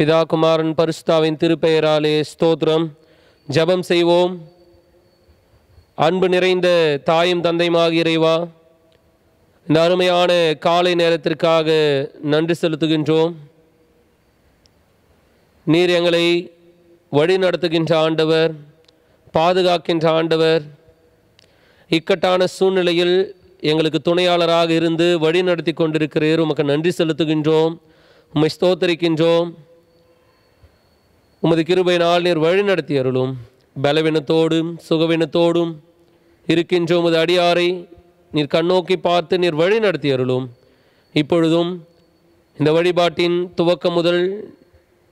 பிதாகுமாரன் குமாரன் பரிசுத்தாவின் திருப்பெயராலே ஸ்தோத்ரம் ஜபம் செய்வோம் அன்பு நிறைந்த தாயும் தந்தையுமாக இறைவா இந்த அருமையான காலை நேரத்திற்காக நன்றி செலுத்துகின்றோம் நீர் எங்களை வழி நடத்துகின்ற ஆண்டவர் பாதுகாக்கின்ற ஆண்டவர் இக்கட்டான சூழ்நிலையில் எங்களுக்கு துணையாளராக இருந்து வழி நடத்தி கொண்டிருக்கிறீர் உமக்கு நன்றி செலுத்துகின்றோம் உம்மை ஸ்தோத்தரிக்கின்றோம் உமது கிருபை நாள் நீர் நடத்தி அருளும் பலவினத்தோடும் சுகவினத்தோடும் இருக்கின்ற உமது அடியாரை நீர் கண்ணோக்கி பார்த்து நீர் வழி நடத்தி அருளும் இப்பொழுதும் இந்த வழிபாட்டின் துவக்கம் முதல்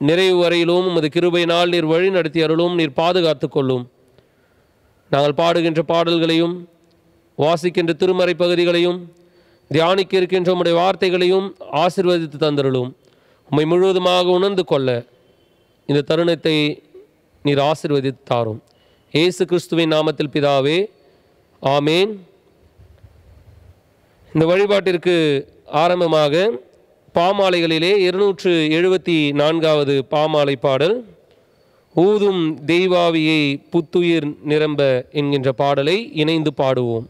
நிறைவு வரையிலும் உமது கிருபையினால் நீர் வழி நடத்தி அருளும் நீர் பாதுகாத்து கொள்ளும் நாங்கள் பாடுகின்ற பாடல்களையும் வாசிக்கின்ற திருமறை பகுதிகளையும் தியானிக்க இருக்கின்ற உம்முடைய வார்த்தைகளையும் ஆசிர்வதித்து தந்தருளும் உம்மை முழுவதுமாக உணர்ந்து கொள்ள இந்த தருணத்தை நீர் ஆசிர்வதித்து தாரும் ஏசு கிறிஸ்துவின் நாமத்தில் பிதாவே ஆமேன் இந்த வழிபாட்டிற்கு ஆரம்பமாக பாமாலைகளிலே இருநூற்று எழுபத்தி நான்காவது பாமாலை பாடல் ஊதும் தெய்வாவியை புத்துயிர் நிரம்ப என்கின்ற பாடலை இணைந்து பாடுவோம்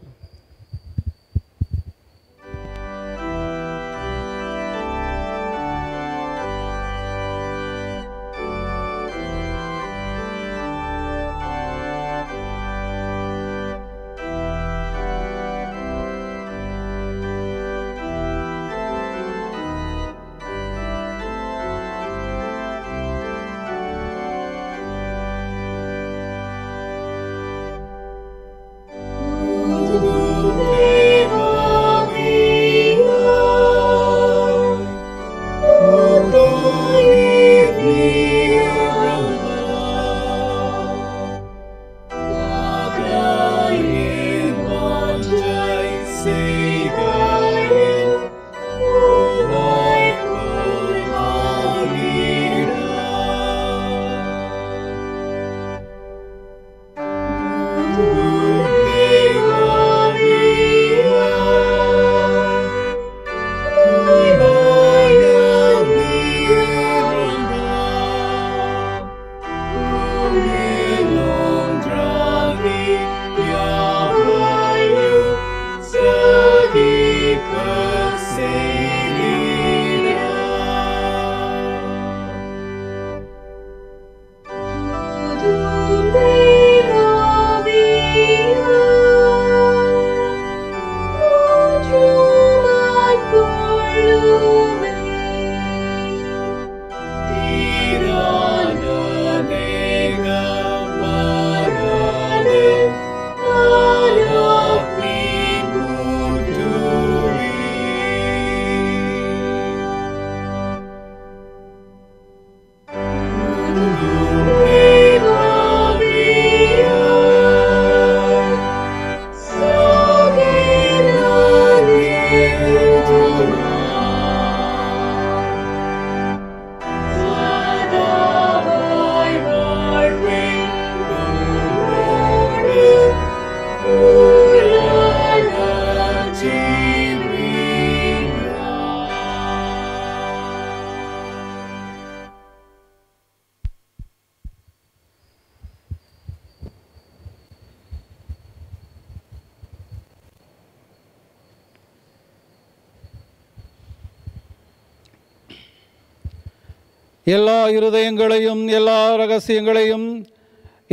இருதயங்களையும் எல்லா ரகசியங்களையும்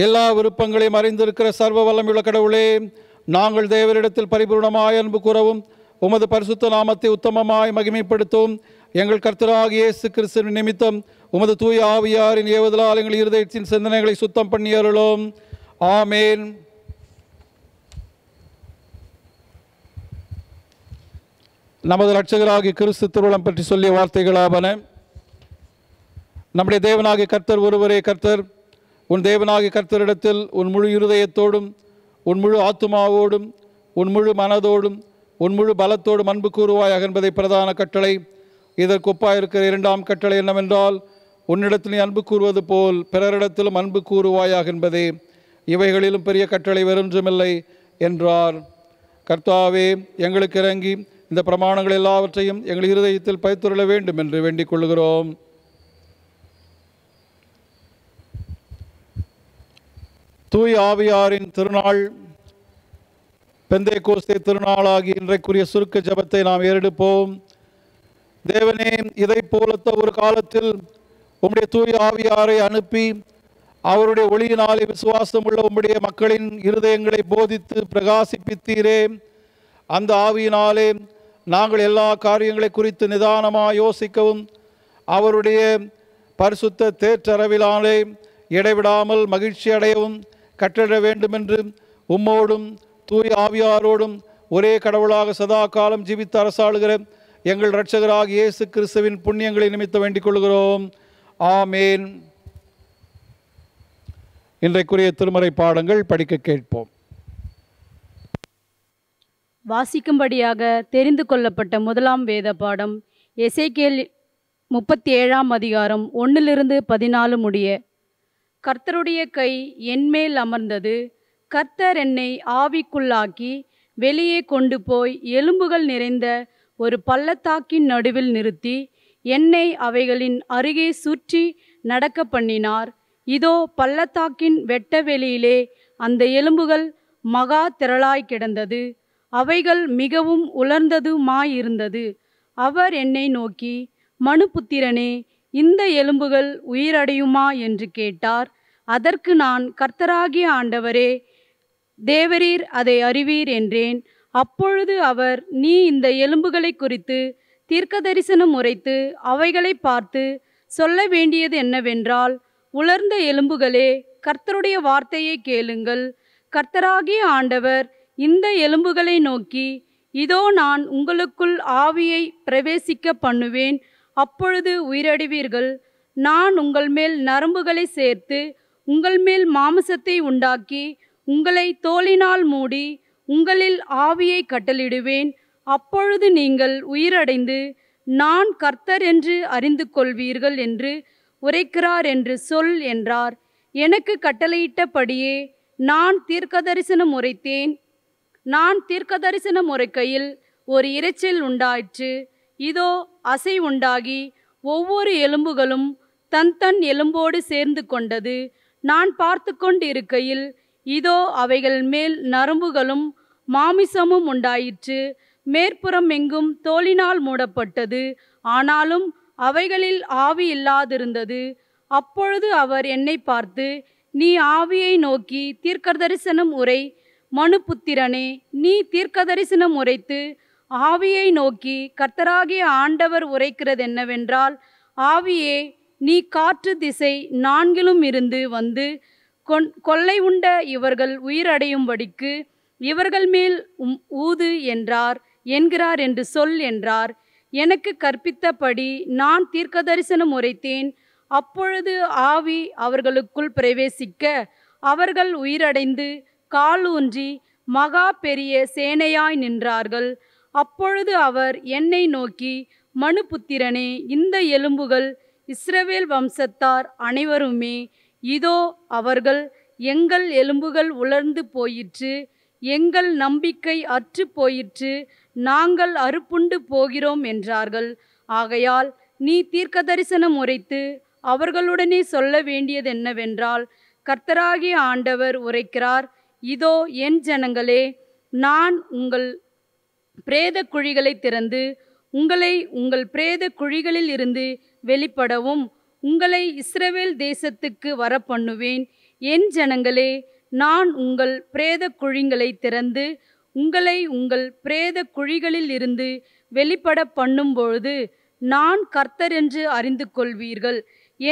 எல்லா விருப்பங்களையும் அறிந்திருக்கிற சர்வ வல்லமையுள்ள கடவுளே நாங்கள் தேவரிடத்தில் பரிபூர்ணமாய் அன்பு கூறவும் உமது பரிசுத்த நாமத்தை உத்தமமாய் மகிமைப்படுத்தும் எங்கள் கர்த்தராக இயேசு கிறிஸ்துவின் நிமித்தம் உமது தூய ஆவியாரின் ஏவுதலால் எங்கள் இருதயத்தின் சிந்தனைகளை சுத்தம் பண்ணி ஆமேன் நமது லட்சகராகி கிறிஸ்து திருவிழம் பற்றி சொல்லிய வார்த்தைகளாவன நம்முடைய தேவனாகிய கர்த்தர் ஒருவரே கர்த்தர் உன் தேவனாகிய கர்த்தரிடத்தில் உன் முழு இருதயத்தோடும் உன் முழு ஆத்துமாவோடும் உன் முழு மனதோடும் உன் முழு பலத்தோடும் அன்பு கூறுவாயாக என்பதை பிரதான கட்டளை இதற்கொப்பாக இருக்கிற இரண்டாம் கட்டளை என்னவென்றால் உன்னிடத்தில் நீ அன்பு கூறுவது போல் பிறரிடத்திலும் அன்பு கூறுவாயாக என்பதே இவைகளிலும் பெரிய கட்டளை வெறுன்றுமில்லை என்றார் கர்த்தாவே எங்களுக்கு இறங்கி இந்த பிரமாணங்கள் எல்லாவற்றையும் எங்கள் இருதயத்தில் பயத்துள்ள வேண்டும் என்று வேண்டிக் கொள்கிறோம் தூய் ஆவியாரின் திருநாள் பெந்தை கோஸ்தை திருநாளாகி இன்றைக்குரிய சுருக்க ஜபத்தை நாம் ஏறெடுப்போம் தேவனே இதை போலத்த ஒரு காலத்தில் உம்முடைய தூய் ஆவியாரை அனுப்பி அவருடைய ஒளியினாலே விசுவாசம் உள்ள உம்முடைய மக்களின் இருதயங்களை போதித்து பிரகாசிப்பித்தீரே அந்த ஆவியினாலே நாங்கள் எல்லா காரியங்களை குறித்து நிதானமாக யோசிக்கவும் அவருடைய பரிசுத்த தேற்றரவிலானே இடைவிடாமல் மகிழ்ச்சி அடையவும் கட்டள வேண்டுமென்று உம்மோடும் தூய் ஆவியாரோடும் ஒரே கடவுளாக சதா காலம் ஜீவித்து அரசாளுகிற எங்கள் இரட்சகராக இயேசு கிறிஸ்துவின் புண்ணியங்களை நிமித்த வேண்டிக் கொள்கிறோம் ஆமேன் இன்றைக்குரிய திருமறை பாடங்கள் படிக்க கேட்போம் வாசிக்கும்படியாக தெரிந்து கொள்ளப்பட்ட முதலாம் வேத பாடம் எசைக்கேல் முப்பத்தி ஏழாம் அதிகாரம் ஒன்றிலிருந்து பதினாலு முடிய கர்த்தருடைய கை என்மேல் அமர்ந்தது கர்த்தர் என்னை ஆவிக்குள்ளாக்கி வெளியே கொண்டு போய் எலும்புகள் நிறைந்த ஒரு பள்ளத்தாக்கின் நடுவில் நிறுத்தி என்னை அவைகளின் அருகே சுற்றி நடக்க பண்ணினார் இதோ பள்ளத்தாக்கின் வெட்ட வெளியிலே அந்த எலும்புகள் மகா திரளாய் கிடந்தது அவைகள் மிகவும் உலர்ந்ததுமாயிருந்தது அவர் என்னை நோக்கி மனுபுத்திரனே இந்த எலும்புகள் உயிரடையுமா என்று கேட்டார் அதற்கு நான் கர்த்தராகிய ஆண்டவரே தேவரீர் அதை அறிவீர் என்றேன் அப்பொழுது அவர் நீ இந்த எலும்புகளை குறித்து தீர்க்க தரிசனம் உரைத்து அவைகளை பார்த்து சொல்ல வேண்டியது என்னவென்றால் உலர்ந்த எலும்புகளே கர்த்தருடைய வார்த்தையை கேளுங்கள் கர்த்தராகிய ஆண்டவர் இந்த எலும்புகளை நோக்கி இதோ நான் உங்களுக்குள் ஆவியை பிரவேசிக்க பண்ணுவேன் அப்பொழுது உயிரடைவீர்கள் நான் உங்கள் மேல் நரம்புகளை சேர்த்து உங்கள் மேல் மாமசத்தை உண்டாக்கி உங்களை தோளினால் மூடி உங்களில் ஆவியை கட்டளிடுவேன் அப்பொழுது நீங்கள் உயிரடைந்து நான் கர்த்தர் என்று அறிந்து கொள்வீர்கள் என்று உரைக்கிறார் என்று சொல் என்றார் எனக்கு கட்டளையிட்டபடியே நான் தீர்க்கதரிசனம் உரைத்தேன் நான் தீர்க்கதரிசனம் உரைக்கையில் ஒரு இரைச்சல் உண்டாயிற்று இதோ அசை உண்டாகி ஒவ்வொரு எலும்புகளும் தன் தன் எலும்போடு சேர்ந்து கொண்டது நான் பார்த்து கொண்டிருக்கையில் இதோ அவைகள் மேல் நரம்புகளும் மாமிசமும் உண்டாயிற்று மேற்புறம் எங்கும் தோலினால் மூடப்பட்டது ஆனாலும் அவைகளில் ஆவி இல்லாதிருந்தது அப்பொழுது அவர் என்னை பார்த்து நீ ஆவியை நோக்கி தீர்க்கதரிசனம் உரை மனுபுத்திரனே நீ தீர்க்கதரிசனம் உரைத்து ஆவியை நோக்கி கர்த்தராகிய ஆண்டவர் உரைக்கிறது என்னவென்றால் ஆவியே நீ காற்று திசை நான்கிலும் இருந்து வந்து கொன் கொள்ளை உண்ட இவர்கள் உயிரடையும்படிக்கு இவர்கள் மேல் ஊது என்றார் என்கிறார் என்று சொல் என்றார் எனக்கு கற்பித்தபடி நான் தீர்க்க தரிசனம் உரைத்தேன் அப்பொழுது ஆவி அவர்களுக்குள் பிரவேசிக்க அவர்கள் உயிரடைந்து கால் ஊன்றி மகா பெரிய சேனையாய் நின்றார்கள் அப்பொழுது அவர் என்னை நோக்கி மனுபுத்திரனே இந்த எலும்புகள் இஸ்ரவேல் வம்சத்தார் அனைவருமே இதோ அவர்கள் எங்கள் எலும்புகள் உலர்ந்து போயிற்று எங்கள் நம்பிக்கை அற்று போயிற்று நாங்கள் அறுப்புண்டு போகிறோம் என்றார்கள் ஆகையால் நீ தீர்க்க தரிசனம் உரைத்து அவர்களுடனே சொல்ல வேண்டியது என்னவென்றால் கர்த்தராகிய ஆண்டவர் உரைக்கிறார் இதோ என் ஜனங்களே நான் உங்கள் பிரேத குழிகளை திறந்து உங்களை உங்கள் பிரேத குழிகளில் இருந்து வெளிப்படவும் உங்களை இஸ்ரவேல் தேசத்துக்கு வர பண்ணுவேன் என் ஜனங்களே நான் உங்கள் பிரேத குழிங்களை திறந்து உங்களை உங்கள் பிரேத குழிகளில் இருந்து வெளிப்பட பண்ணும்பொழுது நான் கர்த்தர் என்று அறிந்து கொள்வீர்கள்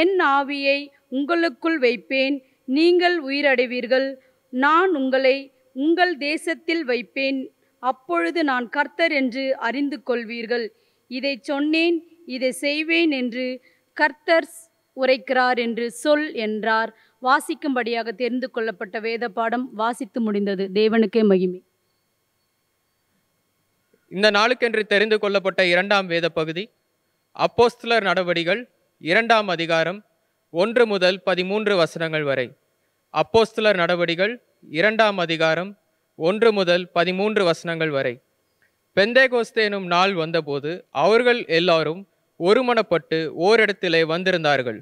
என் ஆவியை உங்களுக்குள் வைப்பேன் நீங்கள் உயிரடைவீர்கள் நான் உங்களை உங்கள் தேசத்தில் வைப்பேன் அப்பொழுது நான் கர்த்தர் என்று அறிந்து கொள்வீர்கள் இதை சொன்னேன் இதை செய்வேன் என்று கர்த்தர் உரைக்கிறார் என்று சொல் என்றார் வாசிக்கும்படியாக தெரிந்து கொள்ளப்பட்ட வேத பாடம் வாசித்து முடிந்தது தேவனுக்கே மகிமை இந்த நாளுக்கென்று தெரிந்து கொள்ளப்பட்ட இரண்டாம் வேத பகுதி அப்போஸ்தலர் நடவடிகள் இரண்டாம் அதிகாரம் ஒன்று முதல் பதிமூன்று வசனங்கள் வரை அப்போஸ்தலர் நடவடிகள் இரண்டாம் அதிகாரம் ஒன்று முதல் பதிமூன்று வசனங்கள் வரை பெந்தேகோஸ்தேனும் நாள் வந்தபோது அவர்கள் எல்லாரும் ஒருமனப்பட்டு ஓரிடத்திலே வந்திருந்தார்கள்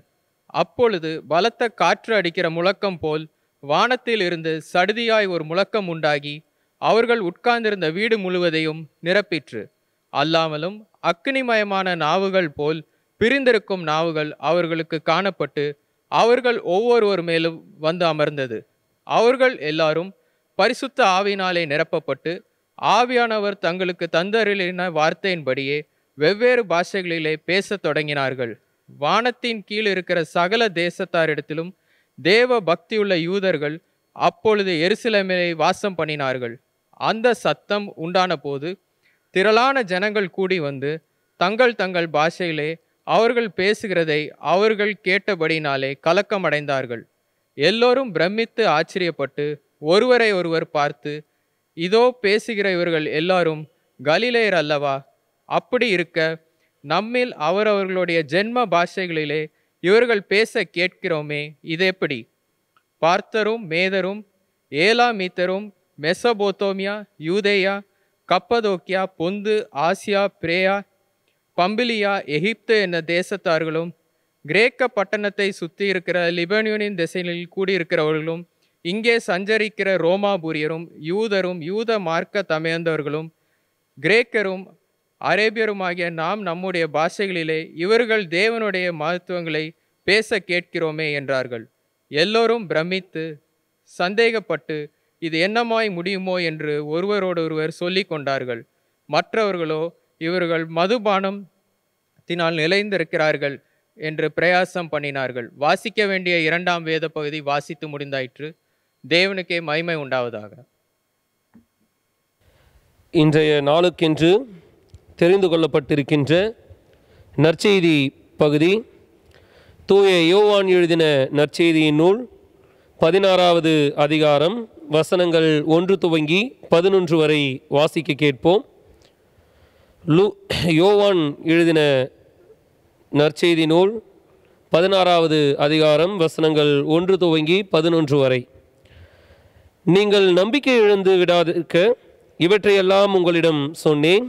அப்பொழுது பலத்த காற்று அடிக்கிற முழக்கம் போல் வானத்தில் இருந்து சடுதியாய் ஒரு முழக்கம் உண்டாகி அவர்கள் உட்கார்ந்திருந்த வீடு முழுவதையும் நிரப்பிற்று அல்லாமலும் அக்னிமயமான நாவுகள் போல் பிரிந்திருக்கும் நாவுகள் அவர்களுக்கு காணப்பட்டு அவர்கள் ஒவ்வொருவர் மேலும் வந்து அமர்ந்தது அவர்கள் எல்லாரும் பரிசுத்த ஆவினாலே நிரப்பப்பட்டு ஆவியானவர் தங்களுக்கு தந்தருளின வார்த்தையின்படியே வெவ்வேறு பாஷைகளிலே பேசத் தொடங்கினார்கள் வானத்தின் கீழ் இருக்கிற சகல தேசத்தாரிடத்திலும் தேவ பக்தியுள்ள யூதர்கள் அப்பொழுது எருசலேமிலே வாசம் பண்ணினார்கள் அந்த சத்தம் உண்டான போது திரளான ஜனங்கள் கூடி வந்து தங்கள் தங்கள் பாஷையிலே அவர்கள் பேசுகிறதை அவர்கள் கேட்டபடினாலே கலக்கமடைந்தார்கள் எல்லோரும் பிரமித்து ஆச்சரியப்பட்டு ஒருவரை ஒருவர் பார்த்து இதோ பேசுகிற இவர்கள் எல்லாரும் கலிலேயர் அல்லவா அப்படி இருக்க நம்மில் அவரவர்களுடைய ஜென்ம பாஷைகளிலே இவர்கள் பேச கேட்கிறோமே இது எப்படி பார்த்தரும் மேதரும் மீத்தரும் மெசபோத்தோமியா யூதேயா கப்பதோக்கியா பொந்து ஆசியா பிரேயா பம்பிலியா எகிப்து என்ற தேசத்தார்களும் கிரேக்க பட்டணத்தை சுற்றி இருக்கிற லிபனியூனின் திசைகளில் கூடியிருக்கிறவர்களும் இங்கே சஞ்சரிக்கிற ரோமாபுரியரும் யூதரும் யூத மார்க்க தமையந்தவர்களும் கிரேக்கரும் அரேபியருமாகிய நாம் நம்முடைய பாஷைகளிலே இவர்கள் தேவனுடைய மகத்துவங்களை பேச கேட்கிறோமே என்றார்கள் எல்லோரும் பிரமித்து சந்தேகப்பட்டு இது என்னமாய் முடியுமோ என்று ஒருவரோடொருவர் சொல்லி கொண்டார்கள் மற்றவர்களோ இவர்கள் மதுபானம் தினால் நிலைந்திருக்கிறார்கள் என்று பிரயாசம் பண்ணினார்கள் வாசிக்க வேண்டிய இரண்டாம் வேத பகுதி வாசித்து முடிந்தாயிற்று தேவனுக்கே மகிமை உண்டாவதாக இன்றைய நாளுக்கென்று தெரிந்து கொள்ளப்பட்டிருக்கின்ற நற்செய்தி பகுதி தூய யோவான் எழுதின நற்செய்தியின் நூல் பதினாறாவது அதிகாரம் வசனங்கள் ஒன்று துவங்கி பதினொன்று வரை வாசிக்க கேட்போம் லு யோவான் எழுதின நற்செய்தி நூல் பதினாறாவது அதிகாரம் வசனங்கள் ஒன்று துவங்கி பதினொன்று வரை நீங்கள் நம்பிக்கை இழந்து விடாதிருக்க இவற்றையெல்லாம் உங்களிடம் சொன்னேன்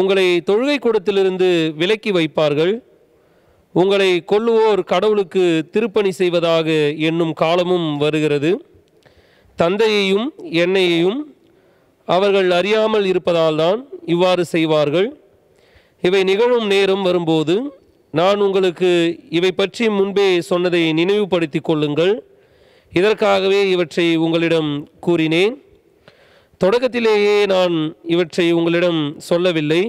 உங்களை தொழுகை கூடத்திலிருந்து விலக்கி வைப்பார்கள் உங்களை கொல்லுவோர் கடவுளுக்கு திருப்பணி செய்வதாக என்னும் காலமும் வருகிறது தந்தையையும் என்னையையும் அவர்கள் அறியாமல் இருப்பதால் தான் இவ்வாறு செய்வார்கள் இவை நிகழும் நேரம் வரும்போது நான் உங்களுக்கு இவை பற்றி முன்பே சொன்னதை நினைவுபடுத்தி கொள்ளுங்கள் இதற்காகவே இவற்றை உங்களிடம் கூறினேன் தொடக்கத்திலேயே நான் இவற்றை உங்களிடம் சொல்லவில்லை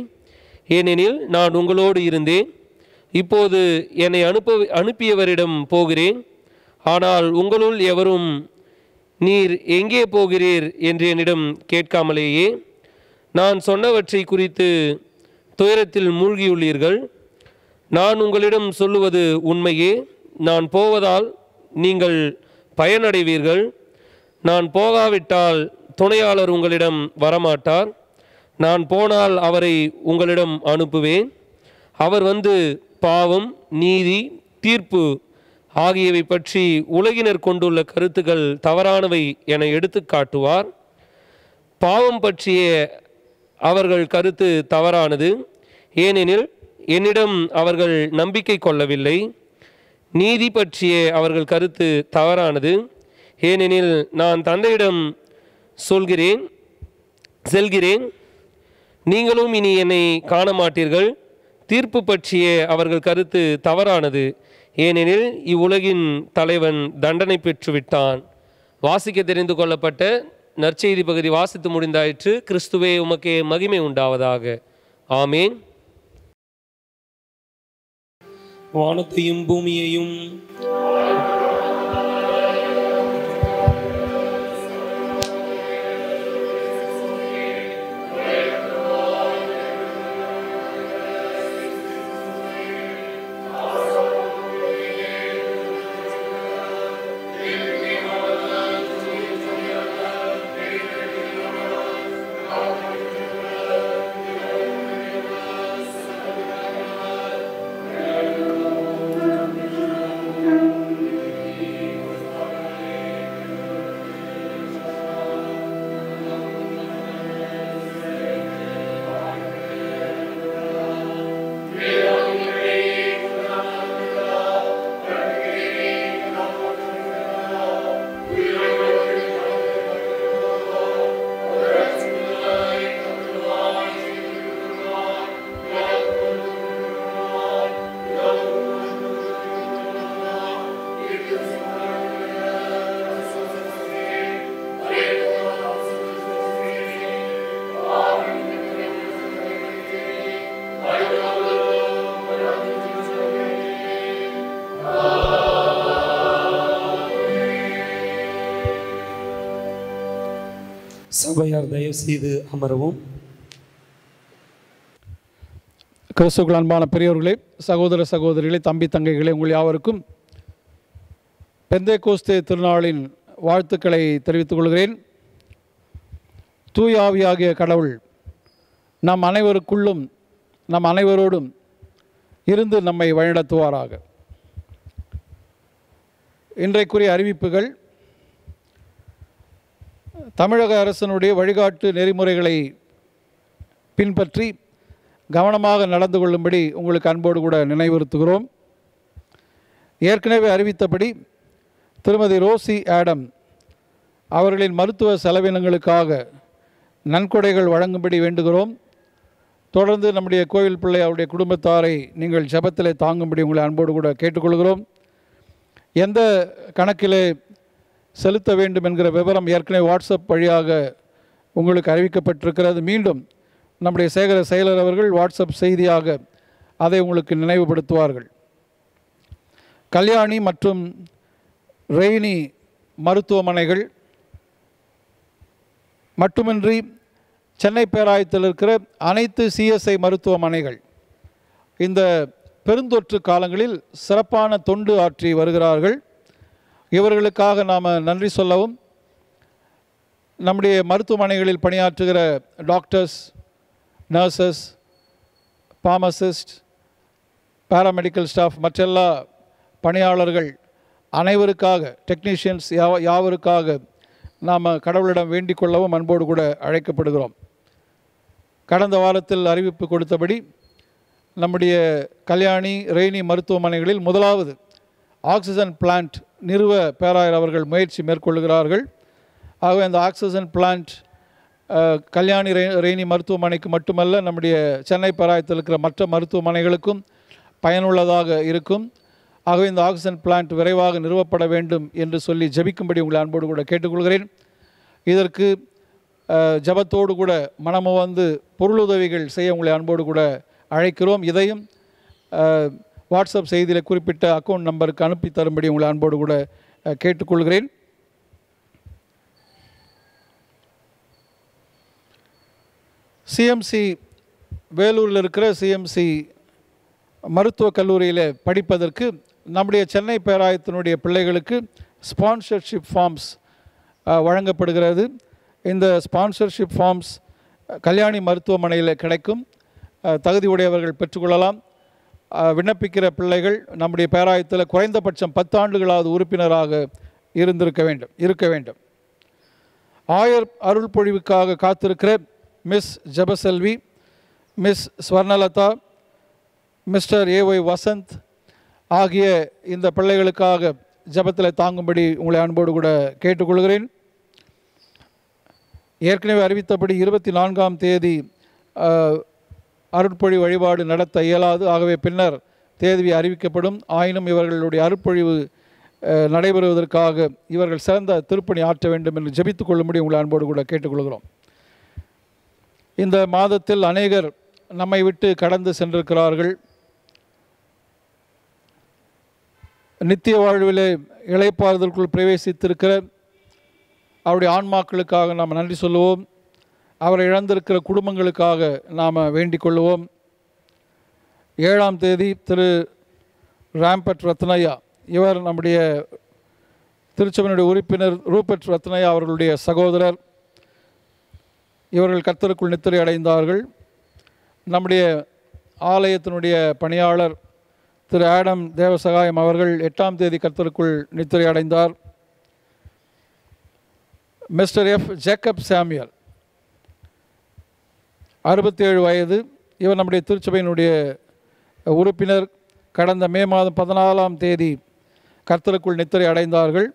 ஏனெனில் நான் உங்களோடு இருந்தேன் இப்போது என்னை அனுப்ப அனுப்பியவரிடம் போகிறேன் ஆனால் உங்களுள் எவரும் நீர் எங்கே போகிறீர் என்று என்னிடம் கேட்காமலேயே நான் சொன்னவற்றை குறித்து துயரத்தில் மூழ்கியுள்ளீர்கள் நான் உங்களிடம் சொல்லுவது உண்மையே நான் போவதால் நீங்கள் பயனடைவீர்கள் நான் போகாவிட்டால் துணையாளர் உங்களிடம் வரமாட்டார் நான் போனால் அவரை உங்களிடம் அனுப்புவேன் அவர் வந்து பாவம் நீதி தீர்ப்பு ஆகியவை பற்றி உலகினர் கொண்டுள்ள கருத்துக்கள் தவறானவை என எடுத்து காட்டுவார் பாவம் பற்றிய அவர்கள் கருத்து தவறானது ஏனெனில் என்னிடம் அவர்கள் நம்பிக்கை கொள்ளவில்லை நீதி பற்றிய அவர்கள் கருத்து தவறானது ஏனெனில் நான் தந்தையிடம் சொல்கிறேன் செல்கிறேன் நீங்களும் இனி என்னை காண மாட்டீர்கள் தீர்ப்பு பற்றிய அவர்கள் கருத்து தவறானது ஏனெனில் இவ்வுலகின் தலைவன் தண்டனை பெற்றுவிட்டான் வாசிக்க தெரிந்து கொள்ளப்பட்ட நற்செய்தி பகுதி வாசித்து முடிந்தாயிற்று கிறிஸ்துவே உமக்கே மகிமை உண்டாவதாக ஆமேன் வானத்தையும் பூமியையும் சபையார் தயவு செய்து அமரவும் கிறிஸ்துக்கள் அன்பான பெரியவர்களே சகோதர சகோதரிகளே தம்பி தங்கைகளே உங்கள் யாவருக்கும் பெந்தே கோஸ்தே திருநாளின் வாழ்த்துக்களை தெரிவித்துக் கொள்கிறேன் தூயாவியாகிய கடவுள் நம் அனைவருக்குள்ளும் நம் அனைவரோடும் இருந்து நம்மை வழிநடத்துவாராக இன்றைக்குரிய அறிவிப்புகள் தமிழக அரசனுடைய வழிகாட்டு நெறிமுறைகளை பின்பற்றி கவனமாக நடந்து கொள்ளும்படி உங்களுக்கு அன்போடு கூட நினைவுறுத்துகிறோம் ஏற்கனவே அறிவித்தபடி திருமதி ரோசி ஆடம் அவர்களின் மருத்துவ செலவினங்களுக்காக நன்கொடைகள் வழங்கும்படி வேண்டுகிறோம் தொடர்ந்து நம்முடைய கோவில் பிள்ளை அவருடைய குடும்பத்தாரை நீங்கள் ஜபத்தில் தாங்கும்படி உங்களை அன்போடு கூட கேட்டுக்கொள்கிறோம் எந்த கணக்கிலே செலுத்த வேண்டும் என்கிற விவரம் ஏற்கனவே வாட்ஸ்அப் வழியாக உங்களுக்கு அறிவிக்கப்பட்டிருக்கிறது மீண்டும் நம்முடைய சேகர செயலர் அவர்கள் வாட்ஸ்அப் செய்தியாக அதை உங்களுக்கு நினைவுபடுத்துவார்கள் கல்யாணி மற்றும் ரெய்னி மருத்துவமனைகள் மட்டுமின்றி சென்னை பேராயத்தில் இருக்கிற அனைத்து சிஎஸ்ஐ மருத்துவமனைகள் இந்த பெருந்தொற்று காலங்களில் சிறப்பான தொண்டு ஆற்றி வருகிறார்கள் இவர்களுக்காக நாம் நன்றி சொல்லவும் நம்முடைய மருத்துவமனைகளில் பணியாற்றுகிற doctors nurses pharmacist paramedical staff மற்றெல்லா பணியாளர்கள் அனைவருக்காக டெக்னீஷியன்ஸ் யாவ யாவருக்காக நாம் கடவுளிடம் வேண்டிக் கொள்ளவும் அன்போடு கூட அழைக்கப்படுகிறோம் கடந்த வாரத்தில் அறிவிப்பு கொடுத்தபடி நம்முடைய கல்யாணி ரெய்னி மருத்துவமனைகளில் முதலாவது ஆக்சிஜன் பிளான்ட் நிறுவ பேராயர் அவர்கள் முயற்சி மேற்கொள்கிறார்கள் ஆகவே அந்த ஆக்சிஜன் பிளான்ட் கல்யாணி ரெய்னி மருத்துவமனைக்கு மட்டுமல்ல நம்முடைய சென்னை பேராயத்தில் இருக்கிற மற்ற மருத்துவமனைகளுக்கும் பயனுள்ளதாக இருக்கும் ஆகவே இந்த ஆக்சிஜன் பிளான்ட் விரைவாக நிறுவப்பட வேண்டும் என்று சொல்லி ஜபிக்கும்படி உங்களை அன்போடு கூட கேட்டுக்கொள்கிறேன் இதற்கு ஜபத்தோடு கூட மனமு வந்து பொருளுதவிகள் செய்ய உங்களை அன்போடு கூட அழைக்கிறோம் இதையும் வாட்ஸ்அப் செய்தியில் குறிப்பிட்ட அக்கௌண்ட் நம்பருக்கு அனுப்பி தரும்படி உங்களை அன்போடு கூட கேட்டுக்கொள்கிறேன் சிஎம்சி வேலூரில் இருக்கிற சிஎம்சி மருத்துவக் கல்லூரியில் படிப்பதற்கு நம்முடைய சென்னை பேராயத்தினுடைய பிள்ளைகளுக்கு ஸ்பான்சர்ஷிப் ஃபார்ம்ஸ் வழங்கப்படுகிறது இந்த ஸ்பான்சர்ஷிப் ஃபார்ம்ஸ் கல்யாணி மருத்துவமனையில் கிடைக்கும் தகுதி உடையவர்கள் பெற்றுக்கொள்ளலாம் விண்ணப்பிக்கிற பிள்ளைகள் நம்முடைய பேராயத்தில் குறைந்தபட்சம் பத்தாண்டுகளாவது உறுப்பினராக இருந்திருக்க வேண்டும் இருக்க வேண்டும் ஆயர் அருள் பொழிவுக்காக காத்திருக்கிற Miss Jabaselvi Miss Swarnalatha Mr A Y Vasanth ஆகிய இந்த பிள்ளைகளுக்காக ஜபத்தில் தாங்கும்படி உங்களை அன்போடு கூட கேட்டுக்கொள்கிறேன் ஏற்கனவே அறிவித்தபடி இருபத்தி நான்காம் தேதி அருட்பொழி வழிபாடு நடத்த இயலாது ஆகவே பின்னர் தேதி அறிவிக்கப்படும் ஆயினும் இவர்களுடைய அருட்பொழிவு நடைபெறுவதற்காக இவர்கள் சிறந்த திருப்பணி ஆற்ற வேண்டும் என்று ஜெபித்துக் கொள்ளும்படி உங்கள் அன்போடு கூட கேட்டுக்கொள்கிறோம் இந்த மாதத்தில் அநேகர் நம்மை விட்டு கடந்து சென்றிருக்கிறார்கள் நித்திய வாழ்விலே இழைப்பாறுதலுக்குள் பிரவேசித்திருக்கிற அவருடைய ஆன்மாக்களுக்காக நாம் நன்றி சொல்லுவோம் அவரை இழந்திருக்கிற குடும்பங்களுக்காக நாம் வேண்டிக் கொள்வோம் ஏழாம் தேதி திரு ராம்பட் ரத்னையா இவர் நம்முடைய திருச்சபையினுடைய உறுப்பினர் ரூபட் ரத்னையா அவர்களுடைய சகோதரர் இவர்கள் கத்தருக்குள் நித்திரை அடைந்தார்கள் நம்முடைய ஆலயத்தினுடைய பணியாளர் திரு ஆடம் தேவசகாயம் அவர்கள் எட்டாம் தேதி கத்தருக்குள் நித்திரை அடைந்தார் மிஸ்டர் எஃப் ஜேக்கப் சாமியல் அறுபத்தேழு வயது இவர் நம்முடைய திருச்சபையினுடைய உறுப்பினர் கடந்த மே மாதம் பதினாலாம் தேதி கர்த்தருக்குள் நித்திரை அடைந்தார்கள்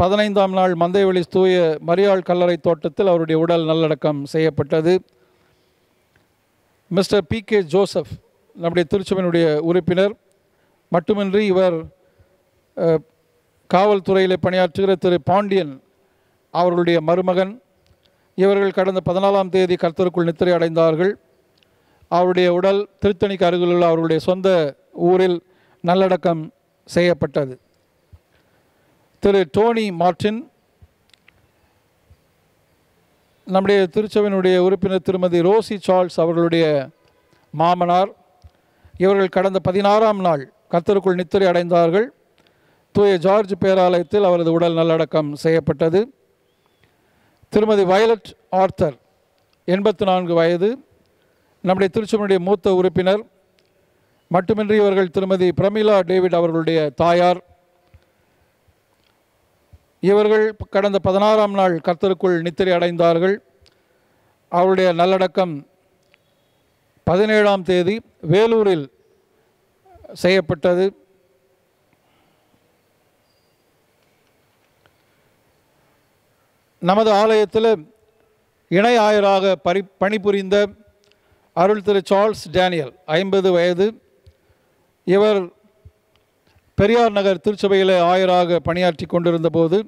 பதினைந்தாம் நாள் மந்தைவெளி தூய மரியாள் கல்லறை தோட்டத்தில் அவருடைய உடல் நல்லடக்கம் செய்யப்பட்டது மிஸ்டர் பி கே ஜோசப் நம்முடைய திருச்சபையினுடைய உறுப்பினர் மட்டுமின்றி இவர் காவல்துறையில் பணியாற்றுகிற திரு பாண்டியன் அவர்களுடைய மருமகன் இவர்கள் கடந்த பதினாலாம் தேதி கர்த்தருக்குள் நித்திரை அடைந்தார்கள் அவருடைய உடல் திருத்தணிக்கு அருகிலுள்ள அவருடைய சொந்த ஊரில் நல்லடக்கம் செய்யப்பட்டது திரு டோனி மார்டின் நம்முடைய திருச்சபையினுடைய உறுப்பினர் திருமதி ரோசி சார்ல்ஸ் அவர்களுடைய மாமனார் இவர்கள் கடந்த பதினாறாம் நாள் கர்த்தருக்குள் நித்திரை அடைந்தார்கள் தூய ஜார்ஜ் பேராலயத்தில் அவரது உடல் நல்லடக்கம் செய்யப்பட்டது திருமதி வயலட் ஆர்த்தர் எண்பத்து நான்கு வயது நம்முடைய திருச்சபையுடைய மூத்த உறுப்பினர் மட்டுமின்றி இவர்கள் திருமதி பிரமிளா டேவிட் அவர்களுடைய தாயார் இவர்கள் கடந்த பதினாறாம் நாள் கர்த்தருக்குள் நித்திரை அடைந்தார்கள் அவருடைய நல்லடக்கம் பதினேழாம் தேதி வேலூரில் செய்யப்பட்டது நமது ஆலயத்தில் இணை ஆயராக பரி பணிபுரிந்த அருள் திரு சார்ல்ஸ் டேனியல் ஐம்பது வயது இவர் பெரியார் நகர் திருச்சபையில் ஆயராக பணியாற்றி கொண்டிருந்த போது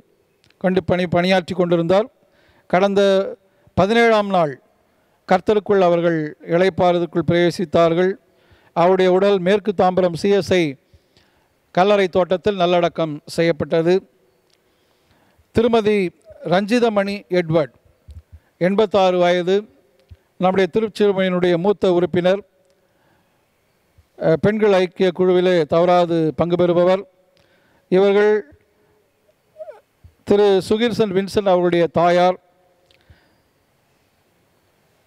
கொண்டு பணி பணியாற்றி கொண்டிருந்தார் கடந்த பதினேழாம் நாள் கர்த்தருக்குள் அவர்கள் இளைப்பாறதுக்குள் பிரவேசித்தார்கள் அவருடைய உடல் மேற்கு தாம்பரம் சிஎஸ்ஐ கல்லறை தோட்டத்தில் நல்லடக்கம் செய்யப்பட்டது திருமதி ரஞ்சிதமணி எட்வர்ட் எண்பத்தாறு வயது நம்முடைய திருச்சிருமையினுடைய மூத்த உறுப்பினர் பெண்கள் ஐக்கிய குழுவிலே தவறாது பங்கு பெறுபவர் இவர்கள் திரு சுகீர்சன் வின்சன் அவருடைய தாயார்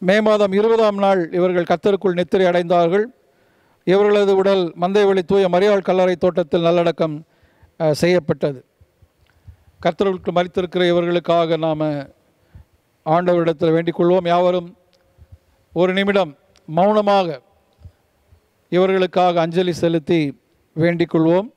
மே மாதம் இருபதாம் நாள் இவர்கள் கத்தருக்குள் நித்திரை அடைந்தார்கள் இவர்களது உடல் மந்தை வழி தூய மரியாள் கல்லறை தோட்டத்தில் நல்லடக்கம் செய்யப்பட்டது கர்த்தர்களுக்கு மறித்திருக்கிற இவர்களுக்காக நாம் ஆண்டவரிடத்தில் வேண்டிக் கொள்வோம் யாவரும் ஒரு நிமிடம் மௌனமாக இவர்களுக்காக அஞ்சலி செலுத்தி வேண்டிக் கொள்வோம்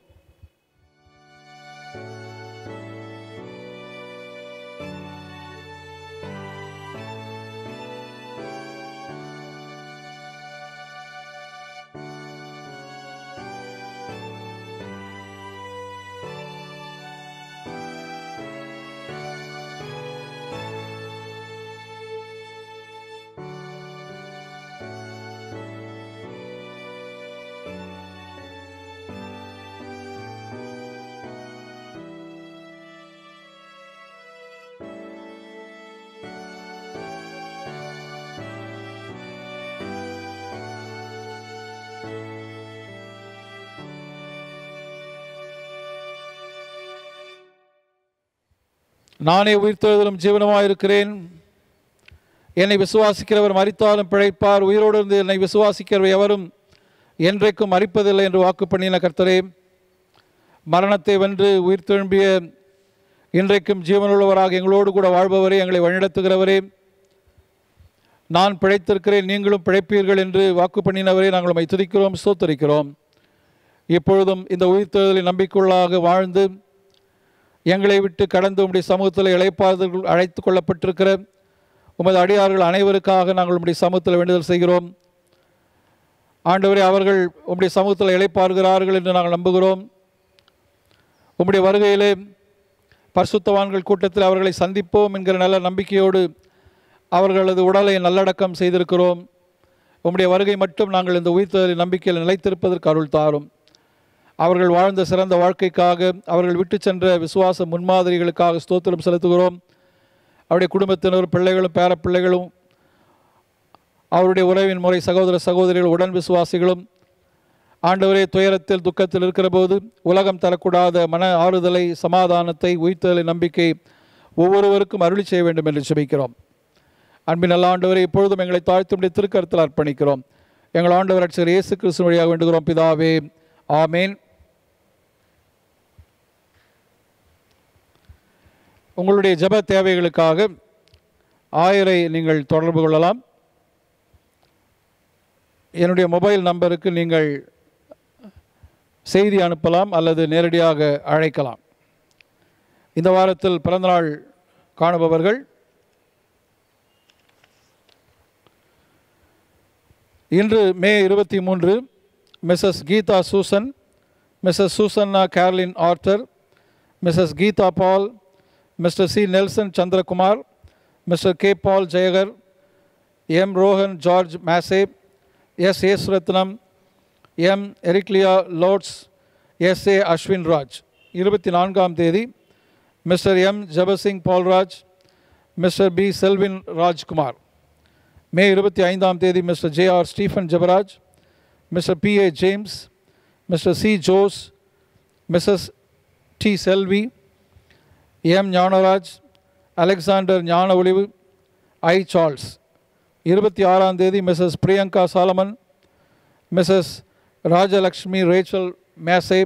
நானே உயிர்த்தெழுதலும் ஜீவனமாக இருக்கிறேன் என்னை விசுவாசிக்கிறவர் மறித்தாலும் பிழைப்பார் உயிரோடு இருந்து என்னை விசுவாசிக்கிறவர் எவரும் என்றைக்கும் மறிப்பதில்லை என்று வாக்கு பண்ணின கர்த்தரே மரணத்தை வென்று உயிர் திரும்பிய இன்றைக்கும் ஜீவனுள்ளவராக எங்களோடு கூட வாழ்பவரே எங்களை வழிநடத்துகிறவரே நான் பிழைத்திருக்கிறேன் நீங்களும் பிழைப்பீர்கள் என்று வாக்கு பண்ணினவரே நாங்கள் உண்மை துதிக்கிறோம் சோத்தரிக்கிறோம் இப்பொழுதும் இந்த உயிர்த்தெழுதலை நம்பிக்கையுள்ளாக வாழ்ந்து எங்களை விட்டு கடந்து உம்முடைய சமூகத்தில் இழைப்பாளர்கள் அழைத்து கொள்ளப்பட்டிருக்கிற உமது அடியார்கள் அனைவருக்காக நாங்கள் உம்முடைய சமூகத்தில் வேண்டுதல் செய்கிறோம் ஆண்டவரே அவர்கள் உம்முடைய சமூகத்தில் இழைப்பார்கிறார்கள் என்று நாங்கள் நம்புகிறோம் உம்முடைய வருகையிலே பரிசுத்தவான்கள் கூட்டத்தில் அவர்களை சந்திப்போம் என்கிற நல்ல நம்பிக்கையோடு அவர்களது உடலை நல்லடக்கம் செய்திருக்கிறோம் உம்முடைய வருகை மட்டும் நாங்கள் இந்த உயிர்த்தலின் நம்பிக்கையில் நிலைத்திருப்பதற்கு அருள் தாரும் அவர்கள் வாழ்ந்த சிறந்த வாழ்க்கைக்காக அவர்கள் விட்டு சென்ற விசுவாச முன்மாதிரிகளுக்காக ஸ்தோத்திரம் செலுத்துகிறோம் அவருடைய குடும்பத்தினர் பிள்ளைகளும் பேர பிள்ளைகளும் அவருடைய உறவின் முறை சகோதர சகோதரிகள் உடன் விசுவாசிகளும் ஆண்டவரே துயரத்தில் துக்கத்தில் இருக்கிற போது உலகம் தரக்கூடாத மன ஆறுதலை சமாதானத்தை உயிர்த்தலை நம்பிக்கை ஒவ்வொருவருக்கும் அருளி செய்ய வேண்டும் என்று சுமிக்கிறோம் அன்பின் நல்ல ஆண்டவரை இப்பொழுதும் எங்களை தாழ்த்துடைய திருக்கருத்தில் அர்ப்பணிக்கிறோம் எங்கள் ஆண்டவர் அட்சர் இயேசு கிறிஸ்துவ வழியாக வேண்டுகிறோம் பிதாவே ஆமேன் உங்களுடைய ஜப தேவைகளுக்காக ஆயரை நீங்கள் தொடர்பு கொள்ளலாம் என்னுடைய மொபைல் நம்பருக்கு நீங்கள் செய்தி அனுப்பலாம் அல்லது நேரடியாக அழைக்கலாம் இந்த வாரத்தில் பிறந்தநாள் காணுபவர்கள் இன்று மே இருபத்தி மூன்று Mrs Geetha Susan Mrs Susanna Carlin Arthur Mrs Geetha Paul Mr. C. Nelson Chandrakumar, Mr. K. Paul Jayagar, M. Rohan George Massey, S. S. Ratnam, M. Ericlia Lords, S. A. Ashwin Raj. இருபத்தி நான்காம் தேதி Mr M Jabasingh Paulraj Mr P Selvin Rajkumar May இருபத்தி ஐந்தாம் தேதி Mr J R Stephen Jabaraj Mr P A James Mr C Jose Mrs D Selvi M Gnanaraj अलेक्सर या चार इपत्म Priyanka Solomon Mrs Rajalakshmi Rachel Mrs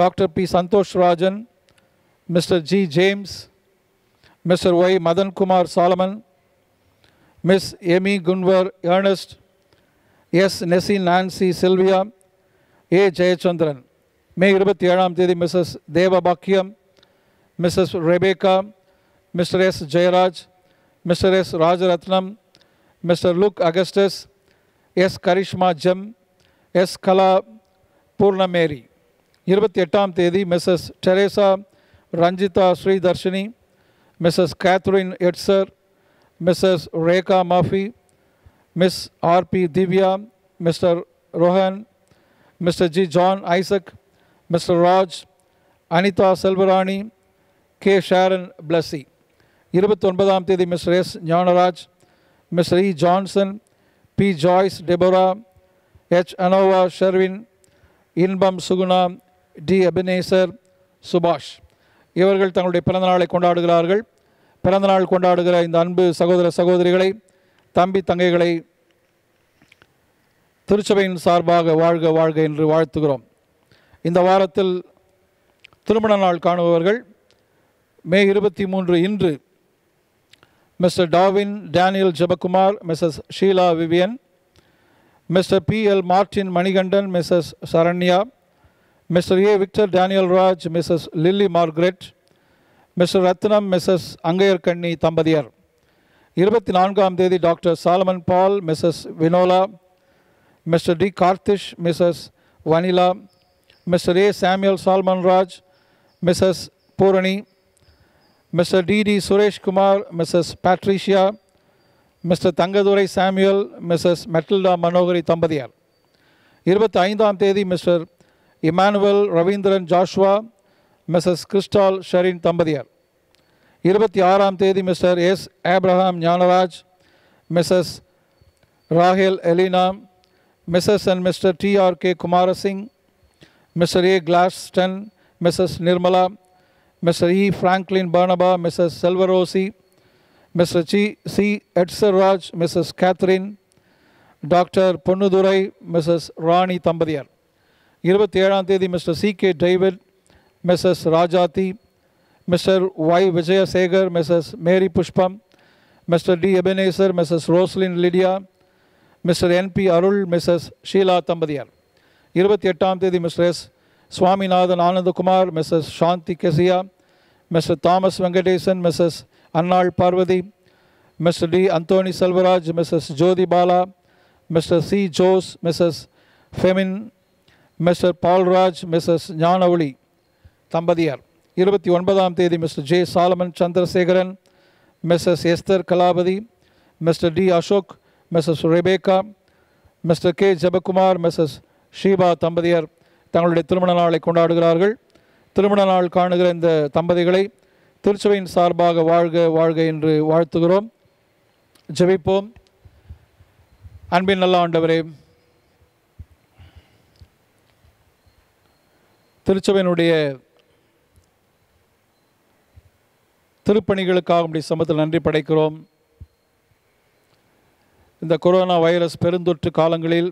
doctor P Santosh Rajan Mr G James Mr Y Madan Kumar सालम मिस् एमी गुनवर Ernest S नेसी Nancy Sylvia A Jayachandran May इपत् Mrs Devabakyam Mrs. Rebecca, Mr. S. Jayaraj, Mr. S. Rajaratnam, Mr. Luke Augustus, S. Karishma Jam, S. Kala Purna Mary. இருபத்தி எட்டாம் தேதி Mrs Teresa Ranjitha Sridharshini Mrs Catherine எட்சர் Mrs Rekha மாஃபி Miss R P Divya Mr Rohan Mr G John Isaac Mr Raj Anitha Selvarani K Sharon Blessy இருபத்தொன்பதாம் தேதி Miss S Gnanaraj Miss E Johnson P Joyce Deborah H அனோவா Sherwin Inbam Suguna D அபினேசர் சுபாஷ் இவர்கள் தங்களுடைய பிறந்தநாளை கொண்டாடுகிறார்கள் பிறந்தநாள் கொண்டாடுகிற இந்த அன்பு சகோதர சகோதரிகளை தம்பி தங்கைகளை திருச்சபையின் சார்பாக வாழ்க வாழ்க என்று வாழ்த்துகிறோம் இந்த வாரத்தில் திருமண நாள் காணுபவர்கள் மே இருபத்தி மூன்று இன்று Mr Davin Daniel Jabakumar Mrs Sheela Vivian Mr P L Martin Manikandan Mrs Saranya Mr A Victor Daniel Raj Mrs Lily Margaret Mr Ratnam Mrs Angayarkanni தம்பதியர் இருபத்தி நான்காம் தேதி doctor Solomon Paul Mrs Vinola Mr D Karthish Mrs Vanila Mr A Samuel Solomon Raj Mrs Poorani Mr D.D. Suresh Kumar, Mrs. Patricia, Mr Thangadurai Samuel Mrs Matilda Manohari தம்பதியார் இருபத்தி ஐந்தாம் தேதி Mr Emmanuel Ravindran Joshua Mrs Crystal Sherin தம்பதியார் இருபத்தி ஆறாம் தேதி Mr S Abraham Gnanaraj Mrs Rachel Elena Mrs and Mr D R K Kumarasingh Mr A Gladstone Mrs Nirmala Mr. E. Franklin Barnaba, Mrs. Selvarosi, Mr. G. C. Edsaraj, Mrs. Catherine, Dr. Ponnudurai, Mrs. Rani Thambadiyar. இருபத்தி ஏழாம் தேதி Mr C K David Mrs Rajathi Mr Y Vijayasekar Mrs Mary Pushpam Mr T Ebenezer Mrs Roslin Lydia Mr N P Arul Mrs Sheela தம்பதியார் இருபத்தி எட்டாம் தேதி Mr S Swaminathan Anandakumar Mrs Shanthi Keziah Mr Thomas Venkatesan Mrs Annal Parvathi Mr T Anthoni Selvaraj Mrs Jothi Bala Mr C Jose Mrs Femin Mr Paulraj Mrs ஞானவழி தம்பதியார் இருபத்தி ஒன்பதாம் தேதி Mr J Solomon Chandrasekaran Mrs Esther Kalapathi Mr T Ashok Mrs Rebecca Mr K Jebakumar Mrs Sheeba தம்பதியார் தங்களுடைய திருமண நாளை கொண்டாடுகிறார்கள் திருமண நாள் காணுகிற இந்த தம்பதிகளை திருச்சபையின் சார்பாக வாழ்க வாழ்க என்று வாழ்த்துகிறோம் ஜெபிப்போம் அன்பின் நல்ல ஆண்டவரே திருச்சபையினுடைய திருப்பணிகளுக்காக உடைய சமத்தில் நன்றி படைக்கிறோம் இந்த கொரோனா வைரஸ் பெருந்தொற்று காலங்களில்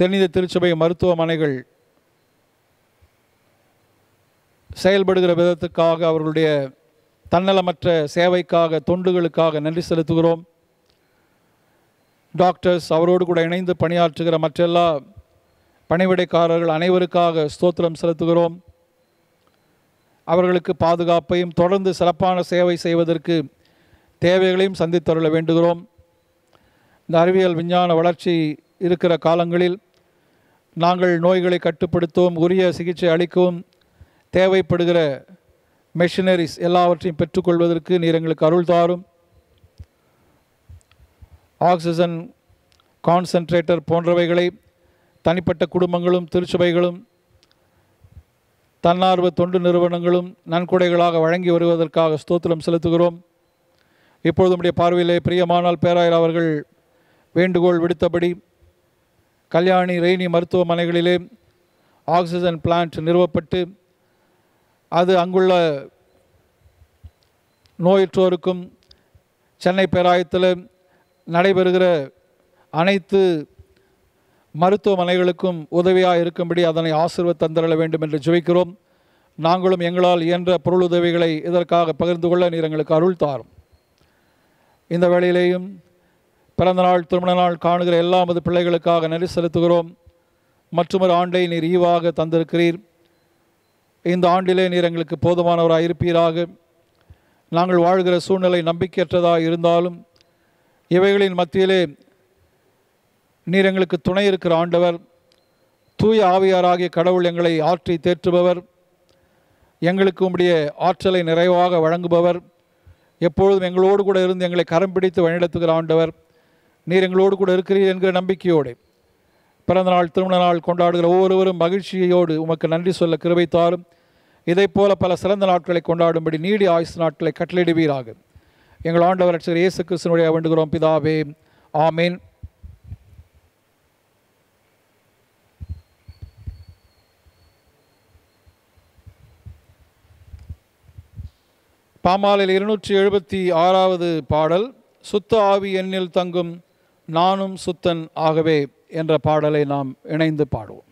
தென்னித திருச்சபை மருத்துவமனைகள் செயல்படுகிற விதத்துக்காக அவர்களுடைய தன்னலமற்ற சேவைக்காக தொண்டுகளுக்காக நன்றி செலுத்துகிறோம் டாக்டர்ஸ் அவரோடு கூட இணைந்து பணியாற்றுகிற மற்றெல்லா பணிவிடைக்காரர்கள் அனைவருக்காக ஸ்தோத்திரம் செலுத்துகிறோம் அவர்களுக்கு பாதுகாப்பையும் தொடர்ந்து சிறப்பான சேவை செய்வதற்கு தேவைகளையும் சந்தித்தருள வேண்டுகிறோம் இந்த அறிவியல் விஞ்ஞான வளர்ச்சி இருக்கிற காலங்களில் நாங்கள் நோய்களை கட்டுப்படுத்தவும் உரிய சிகிச்சை அளிக்கவும் தேவைப்படுகிற மெஷினரிஸ் எல்லாவற்றையும் பெற்றுக்கொள்வதற்கு நீர் எங்களுக்கு அருள் தாரும் ஆக்சிஜன் கான்சன்ட்ரேட்டர் போன்றவைகளை தனிப்பட்ட குடும்பங்களும் திருச்சபைகளும் தன்னார்வ தொண்டு நிறுவனங்களும் நன்கொடைகளாக வழங்கி வருவதற்காக ஸ்தோத்திரம் செலுத்துகிறோம் இப்பொழுது நம்முடைய பார்வையிலே பிரியமானால் பேராயர் அவர்கள் வேண்டுகோள் விடுத்தபடி கல்யாணி ரெய்னி மருத்துவமனைகளிலே ஆக்சிஜன் பிளான்ட் நிறுவப்பட்டு அது அங்குள்ள நோயற்றோருக்கும் சென்னை பேராயத்தில் நடைபெறுகிற அனைத்து மருத்துவமனைகளுக்கும் உதவியாக இருக்கும்படி அதனை ஆசிர்வ தந்திரள வேண்டும் என்று ஜெபிக்கிறோம் நாங்களும் எங்களால் இயன்ற பொருளுதவிகளை இதற்காக பகிர்ந்து கொள்ள நீர் எங்களுக்கு அருள் தாரும் இந்த வேளையிலேயும் பிறந்த நாள் திருமண நாள் காணுகிற எல்லா மது பிள்ளைகளுக்காக நெறி செலுத்துகிறோம் மற்றொரு ஆண்டை நீர் ஈவாக தந்திருக்கிறீர் இந்த ஆண்டிலே நீர் எங்களுக்கு போதுமானவராக இருப்பீராக நாங்கள் வாழ்கிற சூழ்நிலை நம்பிக்கையற்றதாக இருந்தாலும் இவைகளின் மத்தியிலே நீர் எங்களுக்கு துணை இருக்கிற ஆண்டவர் தூய ஆவியாராகிய கடவுள் எங்களை ஆற்றி தேற்றுபவர் எங்களுக்கு உம்முடைய ஆற்றலை நிறைவாக வழங்குபவர் எப்பொழுதும் எங்களோடு கூட இருந்து எங்களை கரம் பிடித்து வழிநடத்துகிற ஆண்டவர் நீர் எங்களோடு கூட இருக்கிறீர் என்கிற நம்பிக்கையோடு பிறந்த நாள் திருமண நாள் கொண்டாடுகிற ஒவ்வொருவரும் மகிழ்ச்சியோடு உமக்கு நன்றி சொல்ல கிருபைத்தாலும் இதை போல பல சிறந்த நாட்களை கொண்டாடும்படி நீடி ஆயுசு நாட்களை கட்டளையிடுவீராக எங்கள் ஆண்டவர் அச்சர் இயேசு கிருஷ்ணனுடைய வேண்டுகிறோம் பிதாவே ஆமீன் பாமாலில் இருநூற்றி எழுபத்தி ஆறாவது பாடல் சுத்த ஆவி எண்ணில் தங்கும் நானும் சுத்தன் ஆகவே என்ற பாடலை நாம் இணைந்து பாடுவோம்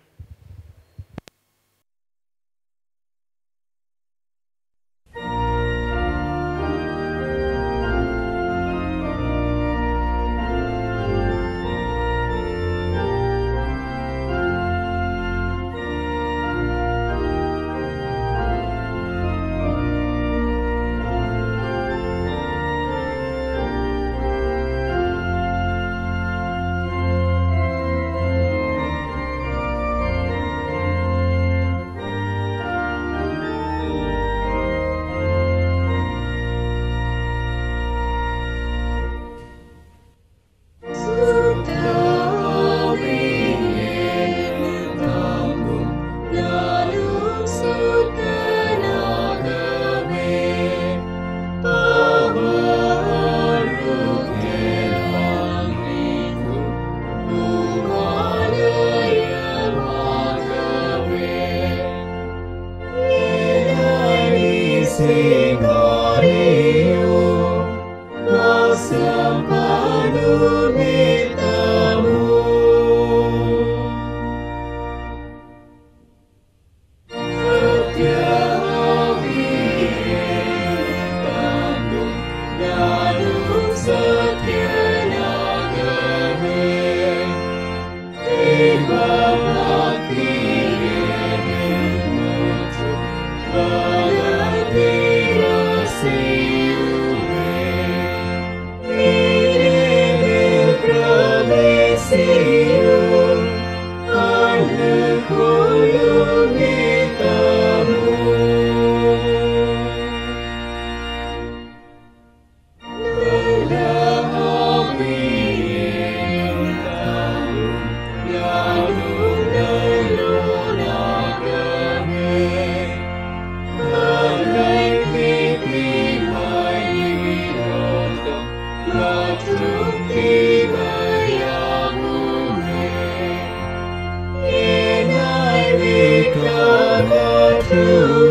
Thank you.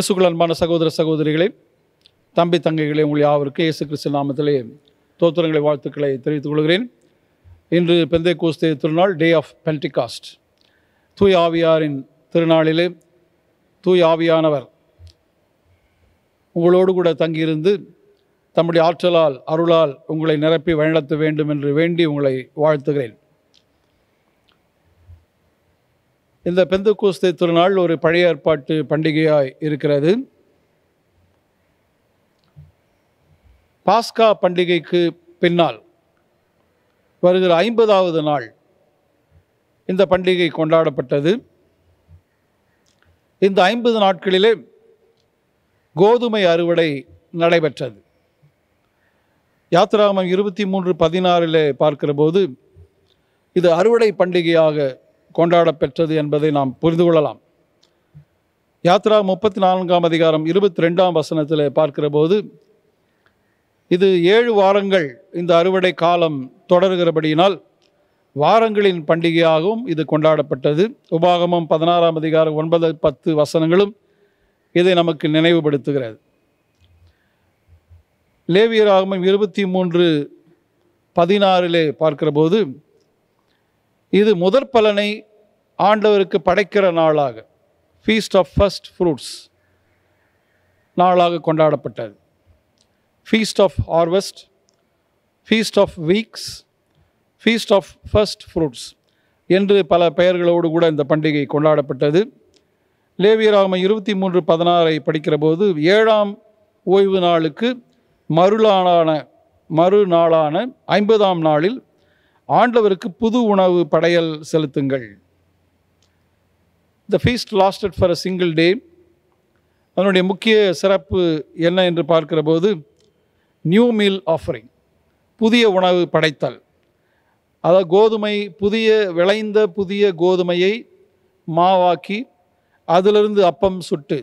கிறிஸ்துக்குள் அன்பான சகோதர சகோதரிகளே தம்பி தங்கைகளே உங்கள் யாவருக்கு இயேசு கிறிஸ்து நாமத்திலே தோத்திரங்களை வாழ்த்துக்களை தெரிவித்துக் கொள்கிறேன் இன்று பெந்தை கோஸ்தே திருநாள் டே ஆஃப் பென்டிகாஸ்ட் தூய் ஆவியாரின் திருநாளிலே தூய் ஆவியானவர் உங்களோடு கூட தங்கியிருந்து தம்முடைய ஆற்றலால் அருளால் உங்களை நிரப்பி வழிநடத்த வேண்டும் என்று வேண்டி உங்களை வாழ்த்துகிறேன் இந்த பெந்து கூஸ்தை திருநாள் ஒரு பழைய ஏற்பாட்டு பண்டிகையாக இருக்கிறது பாஸ்கா பண்டிகைக்கு பின்னால் வருகிற ஐம்பதாவது நாள் இந்த பண்டிகை கொண்டாடப்பட்டது இந்த ஐம்பது நாட்களிலே கோதுமை அறுவடை நடைபெற்றது யாத்திராமம் இருபத்தி மூன்று பதினாறில் பார்க்கிற போது இது அறுவடை பண்டிகையாக கொண்டாடப்பெற்றது என்பதை நாம் புரிந்து கொள்ளலாம் யாத்ரா முப்பத்தி நான்காம் அதிகாரம் இருபத்தி ரெண்டாம் வசனத்தில் பார்க்கிற போது இது ஏழு வாரங்கள் இந்த அறுவடை காலம் தொடர்கிறபடியினால் வாரங்களின் பண்டிகையாகவும் இது கொண்டாடப்பட்டது உபாகமம் பதினாறாம் அதிகாரம் ஒன்பது பத்து வசனங்களும் இதை நமக்கு நினைவுபடுத்துகிறது லேவியராகமம் இருபத்தி மூன்று பதினாறிலே பார்க்கிற போது இது முதற் பலனை ஆண்டவருக்கு படைக்கிற நாளாக ஃபீஸ்ட் ஆஃப் ஃபர்ஸ்ட் ஃப்ரூட்ஸ் நாளாக கொண்டாடப்பட்டது feast of harvest feast of weeks feast of first fruits என்று பல பெயர்களோடு கூட இந்த பண்டிகை கொண்டாடப்பட்டது லேவியராகம இருபத்தி மூன்று பதினாறை படிக்கிற போது ஏழாம் ஓய்வு நாளுக்கு மறுநாளான மறுநாளான ஐம்பதாம் நாளில் ஆண்டவருக்கு புது உணவு படையல் செலுத்துங்கள் the feast lasted for a single day அதனுடைய முக்கிய சிறப்பு என்ன என்று பார்க்கிற போது நியூ மீல் ஆஃபரிங் புதிய உணவு படைத்தல் அதாவது கோதுமை புதிய விளைந்த புதிய கோதுமையை மாவாக்கி அதிலிருந்து அப்பம் சுட்டு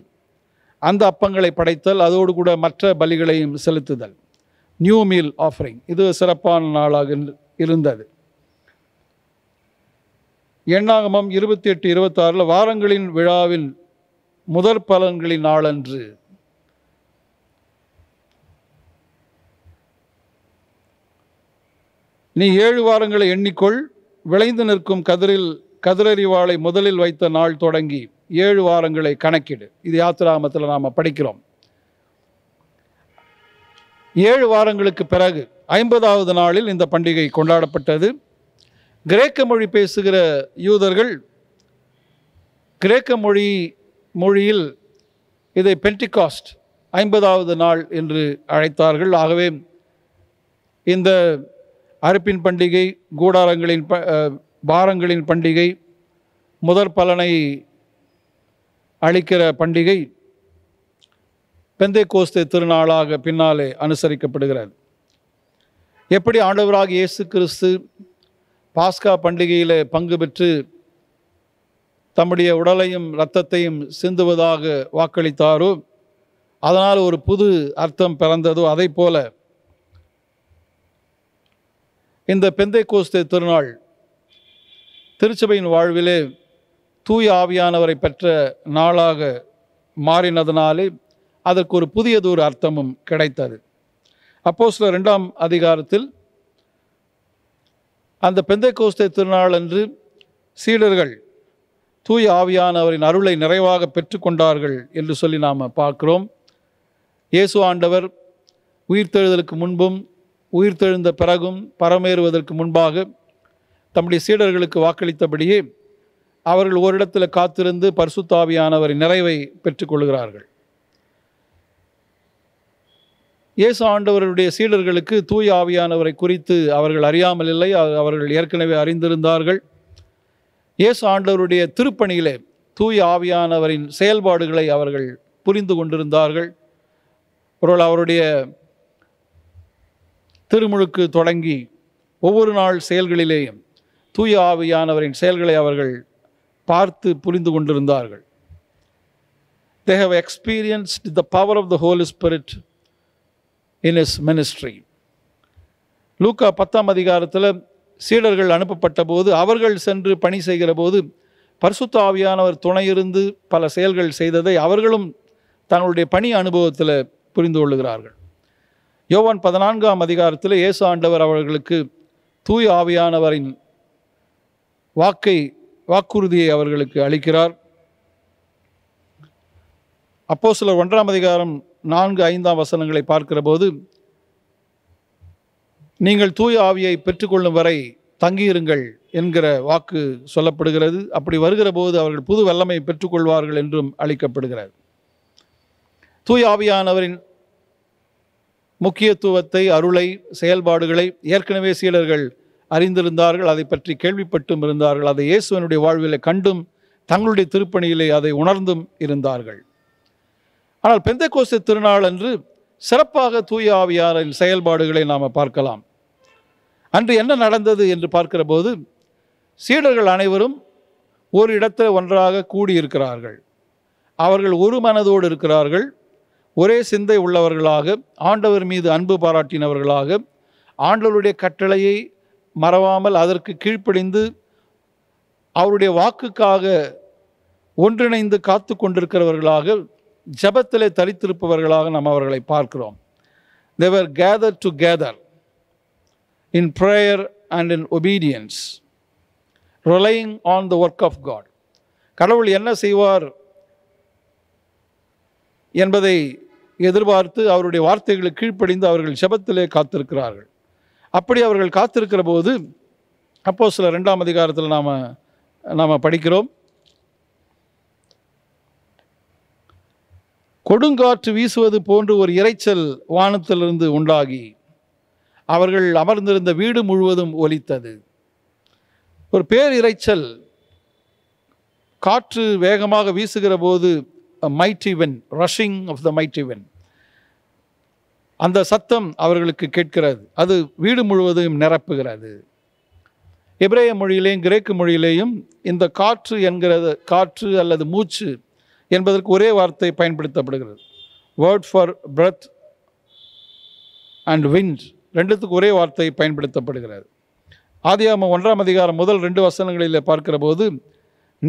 அந்த அப்பங்களை படைத்தல் அதோடு கூட மற்ற பலிகளையும் செலுத்துதல் நியூ மீல் ஆஃபரிங் இது சிறப்பான நாளாக இருந்தது எண்ணாகமம் இருபத்தி எட்டு இருபத்தாறில் வாரங்களின் விழாவில் முதற் பலன்களின் நாளன்று நீ ஏழு வாரங்களை எண்ணிக்கொள் விளைந்து நிற்கும் கதிரில் கதிரறிவாளை முதலில் வைத்த நாள் தொடங்கி ஏழு வாரங்களை கணக்கிடு இது யாத்திராமத்தில் நாம் படிக்கிறோம் ஏழு வாரங்களுக்கு பிறகு ஐம்பதாவது நாளில் இந்த பண்டிகை கொண்டாடப்பட்டது கிரேக்க மொழி பேசுகிற யூதர்கள் கிரேக்க மொழி மொழியில் இதை பென்டிகாஸ்ட் ஐம்பதாவது நாள் என்று அழைத்தார்கள் ஆகவே இந்த அறுப்பின் பண்டிகை கூடாரங்களின் ப பாரங்களின் பண்டிகை முதற் பலனை அளிக்கிற பண்டிகை பெந்தை கோஸ்தே திருநாளாக பின்னாலே அனுசரிக்கப்படுகிறது எப்படி ஆண்டவராக இயேசு கிறிஸ்து பாஸ்கா பண்டிகையில் பங்கு பெற்று தம்முடைய உடலையும் இரத்தத்தையும் சிந்துவதாக வாக்களித்தாரோ அதனால் ஒரு புது அர்த்தம் பிறந்ததோ அதை போல இந்த பெந்தை கோஸ்தே திருநாள் திருச்சபையின் வாழ்விலே தூய ஆவியானவரை பெற்ற நாளாக மாறினதனாலே அதற்கு ஒரு புதியதொரு அர்த்தமும் கிடைத்தது அப்போ சில ரெண்டாம் அதிகாரத்தில் அந்த பெந்தை கோஸ்தை திருநாள் அன்று சீடர்கள் தூய் ஆவியானவரின் அருளை நிறைவாக பெற்றுக்கொண்டார்கள் என்று சொல்லி நாம் பார்க்கிறோம் இயேசு ஆண்டவர் உயிர்த்தெழுதலுக்கு முன்பும் உயிர்த்தெழுந்த பிறகும் பரமேறுவதற்கு முன்பாக தம்முடைய சீடர்களுக்கு வாக்களித்தபடியே அவர்கள் ஓரிடத்தில் காத்திருந்து பரிசுத்தாவியானவரின் நிறைவை பெற்றுக்கொள்கிறார்கள் இயேசு ஆண்டவருடைய சீடர்களுக்கு தூய் ஆவியானவரை குறித்து அவர்கள் அறியாமல் இல்லை அவர்கள் ஏற்கனவே அறிந்திருந்தார்கள் இயேசு ஆண்டவருடைய திருப்பணியிலே தூய் ஆவியானவரின் செயல்பாடுகளை அவர்கள் புரிந்து கொண்டிருந்தார்கள் ஒருவர் அவருடைய திருமுழுக்கு தொடங்கி ஒவ்வொரு நாள் செயல்களிலேயும் தூய ஆவியானவரின் செயல்களை அவர்கள் பார்த்து புரிந்து கொண்டிருந்தார்கள் they have experienced the power of the Holy Spirit in his ministry லூக்கா பத்தாம் அதிகாரத்தில் சீடர்கள் அனுப்பப்பட்ட போது அவர்கள் சென்று பணி செய்கிற போது பரிசுத்த ஆவியானவர் துணையிருந்து பல செயல்கள் செய்ததை அவர்களும் தங்களுடைய பணி அனுபவத்தில் புரிந்து கொள்ளுகிறார்கள் யோவான் பதினான்காம் அதிகாரத்தில் இயேசு ஆண்டவர் அவர்களுக்கு தூய் ஆவியானவரின் வாக்கை வாக்குறுதியை அவர்களுக்கு அளிக்கிறார் அப்போ சிலர் ஒன்றாம் அதிகாரம் நான்கு ஐந்தாம் வசனங்களை பார்க்கிற போது நீங்கள் தூய ஆவியை பெற்றுக்கொள்ளும் வரை தங்கியிருங்கள் என்கிற வாக்கு சொல்லப்படுகிறது அப்படி வருகிற போது அவர்கள் புது வல்லமை பெற்றுக்கொள்வார்கள் என்றும் அளிக்கப்படுகிறார் தூய் ஆவியானவரின் முக்கியத்துவத்தை அருளை செயல்பாடுகளை ஏற்கனவே சீடர்கள் அறிந்திருந்தார்கள் அதை பற்றி கேள்விப்பட்டும் இருந்தார்கள் அதை இயேசுவனுடைய வாழ்வில் கண்டும் தங்களுடைய திருப்பணியிலே அதை உணர்ந்தும் இருந்தார்கள் ஆனால் பெந்த கோஷ திருநாள் அன்று சிறப்பாக தூய ஆவியாரின் செயல்பாடுகளை நாம் பார்க்கலாம் அன்று என்ன நடந்தது என்று பார்க்கிற போது சீடர்கள் அனைவரும் ஒரு இடத்தில் ஒன்றாக கூடியிருக்கிறார்கள் அவர்கள் ஒரு மனதோடு இருக்கிறார்கள் ஒரே சிந்தை உள்ளவர்களாக ஆண்டவர் மீது அன்பு பாராட்டினவர்களாக ஆண்டவருடைய கட்டளையை மறவாமல் அதற்கு கீழ்ப்படிந்து அவருடைய வாக்குக்காக ஒன்றிணைந்து காத்து கொண்டிருக்கிறவர்களாக ஜபத்திலே தரித்திருப்பவர்களாக நாம் அவர்களை பார்க்கிறோம் they were gather together in prayer and in obedience relying on the work of God கடவுள் என்ன செய்வார் என்பதை எதிர்பார்த்து அவருடைய வார்த்தைகளை கீழ்ப்படிந்து அவர்கள் ஜபத்திலே காத்திருக்கிறார்கள் அப்படி அவர்கள் காத்திருக்கிற போது அப்போது சில ரெண்டாம் அதிகாரத்தில் நாம் நாம் படிக்கிறோம் கொடுங்காற்று வீசுவது போன்று ஒரு இறைச்சல் வானத்திலிருந்து உண்டாகி அவர்கள் அமர்ந்திருந்த வீடு முழுவதும் ஒலித்தது ஒரு பேர் இறைச்சல் காற்று வேகமாக வீசுகிற போது mighty rushing of the mighty அந்த சத்தம் அவர்களுக்கு கேட்கிறது அது வீடு முழுவதும் நிரப்புகிறது எப்ரேய மொழியிலேயும் கிரேக்கு மொழியிலேயும் இந்த காற்று என்கிறது காற்று அல்லது மூச்சு என்பதற்கு ஒரே வார்த்தை பயன்படுத்தப்படுகிறது word for breath and wind ரெண்டுத்துக்கு ஒரே வார்த்தை பயன்படுத்தப்படுகிறது ஆதியாம ஒன்றாம் அதிகாரம் முதல் ரெண்டு வசனங்களில் பார்க்கிற போது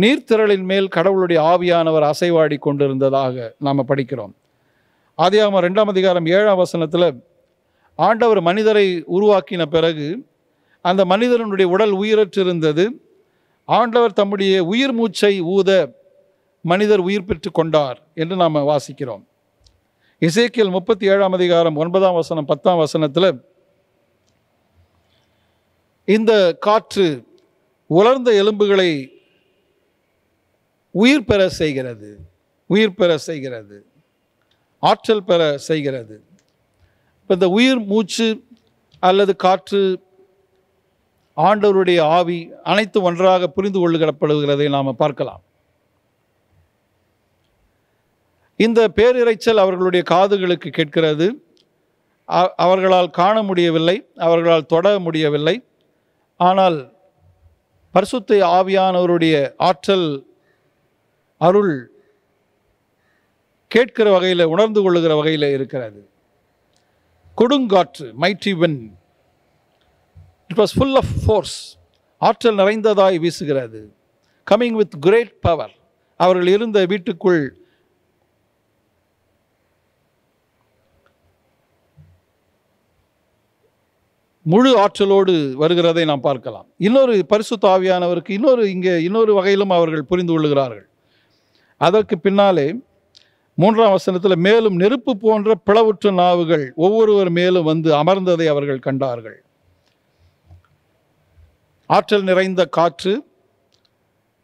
நீர்த்திரளின் மேல் கடவுளுடைய ஆவியானவர் அசைவாடி கொண்டிருந்ததாக நாம் படிக்கிறோம் ஆதியாம ரெண்டாம் அதிகாரம் ஏழாம் வசனத்தில் ஆண்டவர் மனிதரை உருவாக்கின பிறகு அந்த மனிதனுடைய உடல் உயிரற்றிருந்தது ஆண்டவர் தம்முடைய உயிர் மூச்சை ஊத மனிதர் உயிர் பெற்று கொண்டார் என்று நாம் வாசிக்கிறோம் இசைக்கியல் முப்பத்தி ஏழாம் அதிகாரம் ஒன்பதாம் வசனம் பத்தாம் வசனத்தில் இந்த காற்று உலர்ந்த எலும்புகளை உயிர் பெற செய்கிறது உயிர் பெற செய்கிறது ஆற்றல் பெற செய்கிறது இப்போ இந்த உயிர் மூச்சு அல்லது காற்று ஆண்டவருடைய ஆவி அனைத்து ஒன்றாக புரிந்து கொள்ளுகிறப்படுகிறதை நாம் பார்க்கலாம் இந்த பேரிரைச்சல் அவர்களுடைய காதுகளுக்கு கேட்கிறது அவர்களால் காண முடியவில்லை அவர்களால் தொட முடியவில்லை ஆனால் பரிசுத்தை ஆவியானவருடைய ஆற்றல் அருள் கேட்கிற வகையில் உணர்ந்து கொள்ளுகிற வகையில் இருக்கிறது கொடுங்காற்று mighty when it was full of force ஆற்றல் நிறைந்ததாய் வீசுகிறது கம்மிங் வித் கிரேட் பவர் அவர்கள் இருந்த வீட்டுக்குள் முழு ஆற்றலோடு வருகிறதை நாம் பார்க்கலாம் இன்னொரு பரிசு தாவியானவருக்கு இன்னொரு இங்கே இன்னொரு வகையிலும் அவர்கள் புரிந்து கொள்ளுகிறார்கள் அதற்கு பின்னாலே மூன்றாம் வசனத்தில் மேலும் நெருப்பு போன்ற பிளவுற்ற நாவுகள் ஒவ்வொருவர் மேலும் வந்து அமர்ந்ததை அவர்கள் கண்டார்கள் ஆற்றல் நிறைந்த காற்று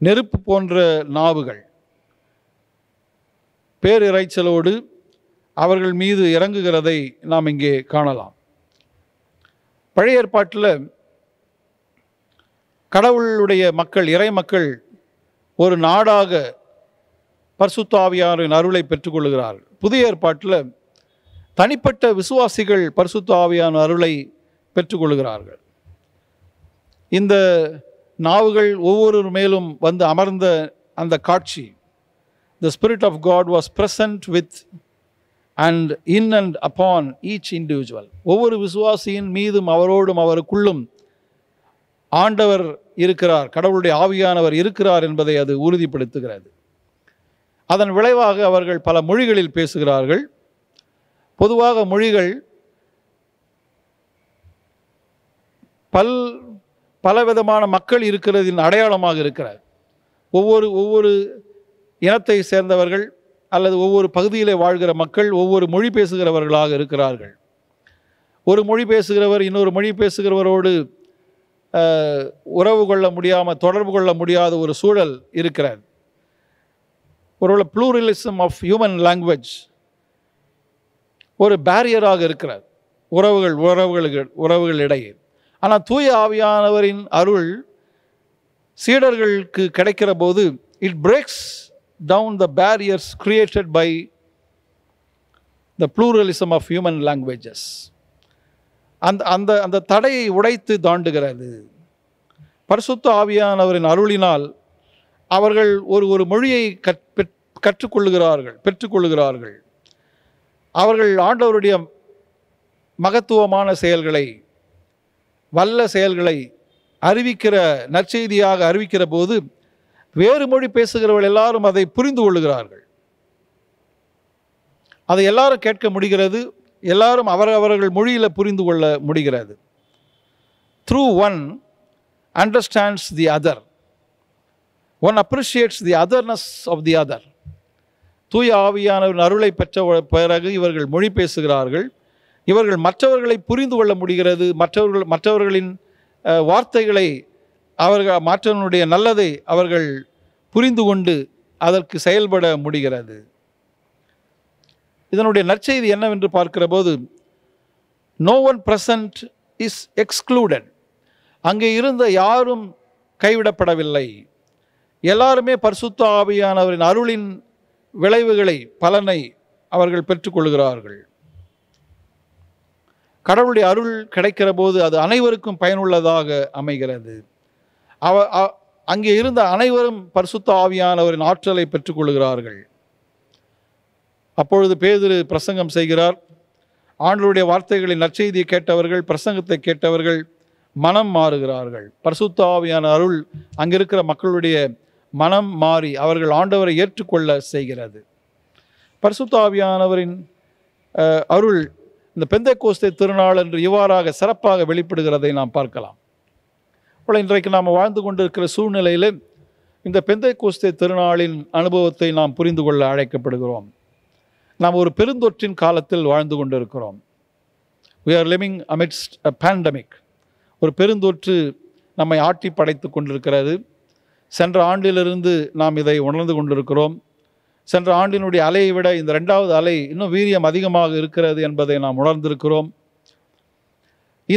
நெருப்பு போன்ற நாவுகள் பேரிரைச்சலோடு அவர்கள் மீது இறங்குகிறதை நாம் இங்கே காணலாம் பழைய ஏற்பாட்டில் கடவுளுடைய மக்கள் இறை மக்கள் ஒரு நாடாக பர்சுத்தாவியாரின் அருளை பெற்றுக்கொள்கிறார்கள் புதிய ஏற்பாட்டில் தனிப்பட்ட விசுவாசிகள் பரிசுத்தாவியான அருளை பெற்றுக்கொள்கிறார்கள் இந்த நாவுகள் ஒவ்வொரு மேலும் வந்து அமர்ந்த அந்த காட்சி the Spirit of God was present with and in and upon each individual ஒவ்வொரு விசுவாசியின் மீதும் அவரோடும் அவருக்குள்ளும் ஆண்டவர் இருக்கிறார் கடவுளுடைய ஆவியானவர் இருக்கிறார் என்பதை அது உறுதிப்படுத்துகிறது அதன் விளைவாக அவர்கள் பல மொழிகளில் பேசுகிறார்கள் பொதுவாக மொழிகள் பல் பலவிதமான மக்கள் இருக்கிறதின் அடையாளமாக இருக்கிறார் ஒவ்வொரு ஒவ்வொரு இனத்தை சேர்ந்தவர்கள் அல்லது ஒவ்வொரு பகுதியில் வாழ்கிற மக்கள் ஒவ்வொரு மொழி பேசுகிறவர்களாக இருக்கிறார்கள் ஒரு மொழி பேசுகிறவர் இன்னொரு மொழி பேசுகிறவரோடு உறவு கொள்ள முடியாமல் தொடர்பு கொள்ள முடியாத ஒரு சூழல் இருக்கிறது ஒருவேளை ப்ளூரலிசம் ஆஃப் ஹியூமன் லாங்குவேஜ் ஒரு பேரியராக இருக்கிறது உறவுகள் உறவுகள் உறவுகள் இடையே ஆனால் தூய ஆவியானவரின் அருள் சீடர்களுக்கு கிடைக்கிற போது it breaks down the barriers created by the pluralism of human languages. அந்த அந்த அந்த தடையை உடைத்து தாண்டுகிறது பரிசுத்த ஆவியானவரின் அருளினால் அவர்கள் ஒரு ஒரு மொழியை கற்றுக்கொள்ளுகிறார்கள் பெற்றுக்கொள்ளுகிறார்கள் அவர்கள் ஆண்டவருடைய மகத்துவமான செயல்களை வல்ல செயல்களை அறிவிக்கிற நற்செய்தியாக அறிவிக்கிற போது வேறு மொழி பேசுகிறவர்கள் எல்லாரும் அதை புரிந்து கொள்கிறார்கள் அதை எல்லாரும் கேட்க முடிகிறது எல்லாரும் அவரவர்கள் மொழியில் புரிந்து கொள்ள முடிகிறது through one understands the other one appreciates the otherness of the other தூய ஆவியானவரின் அருளை பெற்ற பிறகு இவர்கள் மொழி பேசுகிறார்கள் இவர்கள் மற்றவர்களை புரிந்து கொள்ள முடிகிறது மற்றவர்கள் மற்றவர்களின் வார்த்தைகளை அவர்கள் மாற்றவனுடைய நல்லதை அவர்கள் புரிந்து கொண்டு அதற்கு செயல்பட முடிகிறது இதனுடைய நற்செய்தி என்னவென்று பார்க்கிற போது no one present is excluded அங்கே இருந்த யாரும் கைவிடப்படவில்லை எல்லாருமே பரிசுத்த ஆவியானவரின் அருளின் விளைவுகளை பலனை அவர்கள் பெற்றுக்கொள்கிறார்கள் கடவுளுடைய அருள் கிடைக்கிற போது அது அனைவருக்கும் பயனுள்ளதாக அமைகிறது அவ அங்கே இருந்த அனைவரும் பரிசுத்த ஆவியானவரின் ஆற்றலை பெற்றுக்கொள்கிறார்கள் அப்பொழுது பேதிரு பிரசங்கம் செய்கிறார் ஆண்டருடைய வார்த்தைகளின் நற்செய்தியை கேட்டவர்கள் பிரசங்கத்தை கேட்டவர்கள் மனம் மாறுகிறார்கள் பரிசுத்த ஆவியான அருள் அங்கிருக்கிற மக்களுடைய மனம் மாறி அவர்கள் ஆண்டவரை ஏற்றுக்கொள்ள செய்கிறது பரிசுத்த ஆவியானவரின் அருள் இந்த பெந்தை கோஸ்தை திருநாள் என்று இவ்வாறாக சிறப்பாக வெளிப்படுகிறதை நாம் பார்க்கலாம் போல் இன்றைக்கு நாம் வாழ்ந்து கொண்டிருக்கிற சூழ்நிலையில் இந்த பெந்தை கோஸ்தே திருநாளின் அனுபவத்தை நாம் புரிந்து கொள்ள அழைக்கப்படுகிறோம் நாம் ஒரு பெருந்தொற்றின் காலத்தில் வாழ்ந்து கொண்டிருக்கிறோம் we are living amidst a pandemic ஒரு பெருந்தொற்று நம்மை ஆட்டி படைத்து கொண்டிருக்கிறது சென்ற ஆண்டிலிருந்து நாம் இதை உணர்ந்து கொண்டிருக்கிறோம் சென்ற ஆண்டினுடைய அலையை விட இந்த ரெண்டாவது அலை இன்னும் வீரியம் அதிகமாக இருக்கிறது என்பதை நாம் உணர்ந்திருக்கிறோம்